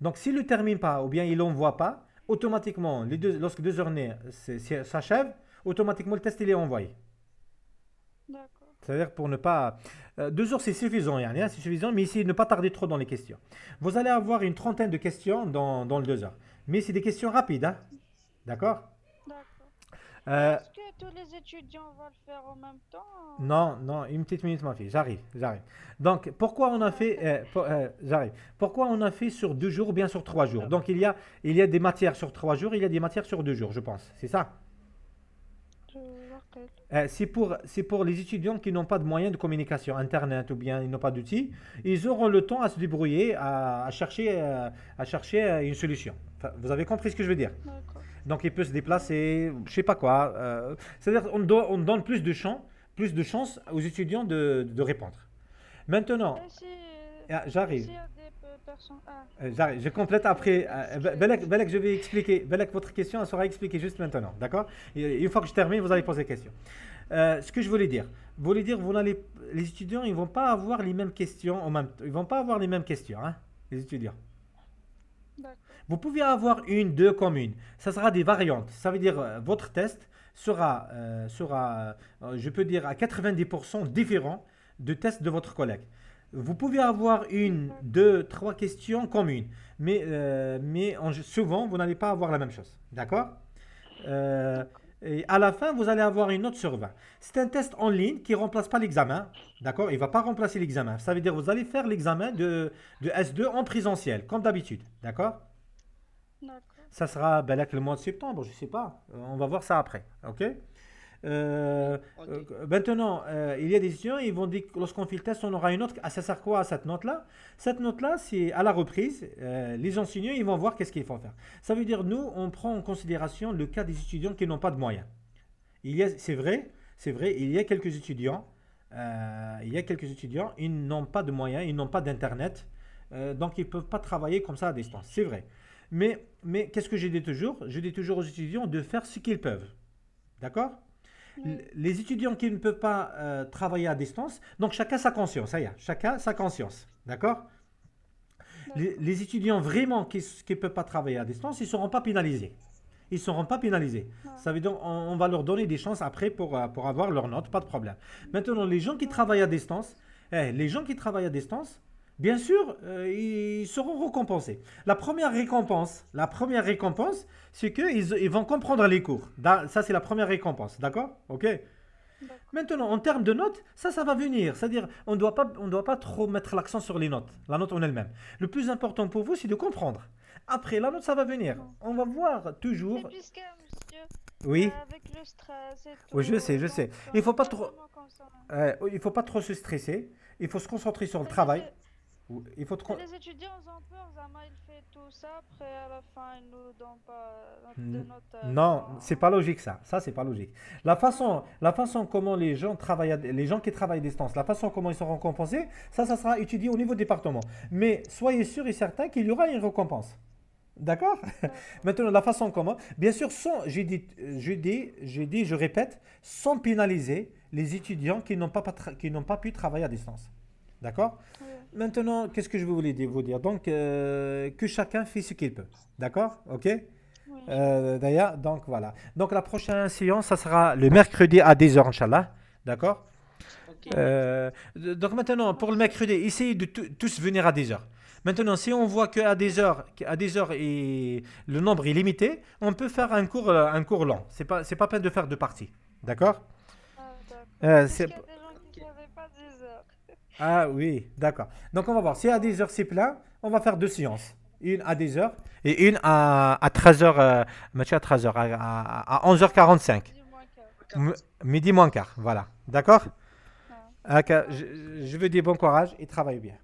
donc s'il ne termine pas ou bien il n'envoie pas, automatiquement, les deux, lorsque deux journées s'achèvent, automatiquement le test il est envoyé. C'est-à-dire pour ne pas... Euh, deux heures, c'est suffisant, hein, c'est suffisant, mais ici, ne pas tarder trop dans les questions. Vous allez avoir une trentaine de questions dans, dans le deux heures. Mais c'est des questions rapides, hein? d'accord euh, Est-ce que tous les étudiants vont le faire en même temps hein Non, non, une petite minute, ma fille. J'arrive, j'arrive. Donc, pourquoi on a ah, fait, euh, euh, Pourquoi on a fait sur deux jours ou bien sur trois jours ah. Donc, il y a, il y a des matières sur trois jours, il y a des matières sur deux jours, je pense. C'est ça c'est pour, c'est pour les étudiants qui n'ont pas de moyens de communication, Internet ou bien ils n'ont pas d'outils. Ils auront le temps à se débrouiller, à, chercher, à chercher une solution. vous avez compris ce que je veux dire donc il peut se déplacer, je sais pas quoi. Euh, c'est-à-dire on, on, donne plus de chance, plus de chances aux étudiants de, répondre. Maintenant, euh, euh, ah, j'arrive. Ah. j'arrive. Je complète après. Belek, je vais expliquer. Belek, votre question sera expliquée juste maintenant. D'accord Une fois que je termine, vous allez poser la question. ce que je voulais dire, voulais dire, vous les étudiants, ils vont pas avoir les mêmes questions. Ils vont pas avoir les mêmes questions, hein, les étudiants. Vous pouvez avoir une, deux communes. Ça sera des variantes. Ça veut dire euh, votre test sera, euh, sera euh, je peux dire, à 90% différent du test de votre collègue. Vous pouvez avoir une, deux, trois questions communes, mais, mais souvent, vous n'allez pas avoir la même chose. D'accord et à la fin, vous allez avoir une note sur 20. C'est un test en ligne qui ne remplace pas l'examen. D'accord Il ne va pas remplacer l'examen. Ça veut dire que vous allez faire l'examen de S2 en présentiel, comme d'habitude. D'accord ça sera ben, là, le mois de septembre, je ne sais pas. Euh, on va voir ça après. OK euh, euh, maintenant, il y a des étudiants, ils vont dire que lorsqu'on fait le test, on aura une autre. Ah, ça sert quoi à cette note-là Cette note-là, c'est à la reprise, les enseignants, ils vont voir qu'est-ce qu'il faut faire. Ça veut dire, nous, on prend en considération le cas des étudiants qui n'ont pas de moyens. Il c'est vrai, c'est vrai, il y a quelques étudiants, il y a quelques étudiants, ils n'ont pas de moyens, ils n'ont pas d'internet, donc ils ne peuvent pas travailler comme ça à distance. C'est vrai. Mais, mais qu'est-ce que je dis toujours Je dis toujours aux étudiants de faire ce qu'ils peuvent. D'accord Les étudiants qui ne peuvent pas euh, travailler à distance, donc chacun sa conscience, ça y est, chacun sa conscience. D'accord les, étudiants vraiment qui ne peuvent pas travailler à distance, ils ne seront pas pénalisés. Ils ne seront pas pénalisés. Ça veut dire on, va leur donner des chances après pour, euh, avoir leur note, pas de problème. Maintenant, les gens qui travaillent à distance, eh, les gens qui travaillent à distance, bien sûr, euh, ils seront récompensés. La première récompense, la première récompense, c'est qu'ils ils vont comprendre les cours. Ça, c'est la première récompense, d'accord Ok Maintenant, en termes de notes, ça, ça va venir. C'est-à-dire, on ne doit pas trop mettre l'accent sur les notes, la note en elle-même. Le plus important pour vous, c'est de comprendre. Après, la note, ça va venir. On va voir toujours... oui. Euh, oui, je sais, je sais. Il faut trop... Euh, faut pas trop se stresser. Il faut se concentrer sur le travail. Il faut Les étudiants ont peur, ça, après à la fin nous pas hmm. euh, Non, c'est pas euh, logique ça. Ça c'est pas logique. La façon, la façon comment les gens travaillent, les gens qui travaillent à distance, la façon comment ils sont récompensés, ça, ça sera étudié au niveau département. Mais soyez sûr et certain qu'il y aura une récompense. D'accord Maintenant, la façon comment. Bien sûr, sans, j'ai dit, j'ai dit, j'ai dit, je répète, sans pénaliser les étudiants qui n'ont pas, qui n'ont pas pu travailler à distance. D'accord Maintenant, qu'est-ce que je voulais vous dire Donc, euh, que chacun fait ce qu'il peut. D'accord Ok euh, D'ailleurs, donc voilà. Donc, la prochaine séance, ça sera le mercredi à 10h, Inch'Allah. D'accord euh, Donc, maintenant, pour le mercredi, essayez de tous venir à 10h. Maintenant, si on voit qu'à 10 heures, à des heures et le nombre est limité, on peut faire un cours, un cours long. C'est pas, c'est pas peine de faire deux parties. D'accord ah, ah oui, d'accord. Donc on va voir. Si à 10h c'est plein, on va faire deux séances. Une à 10h et une à, 13h, euh, Mathieu à 13h, à, 11h45. Midi moins quart, voilà. D'accord je, je veux dire bon courage et travaille bien.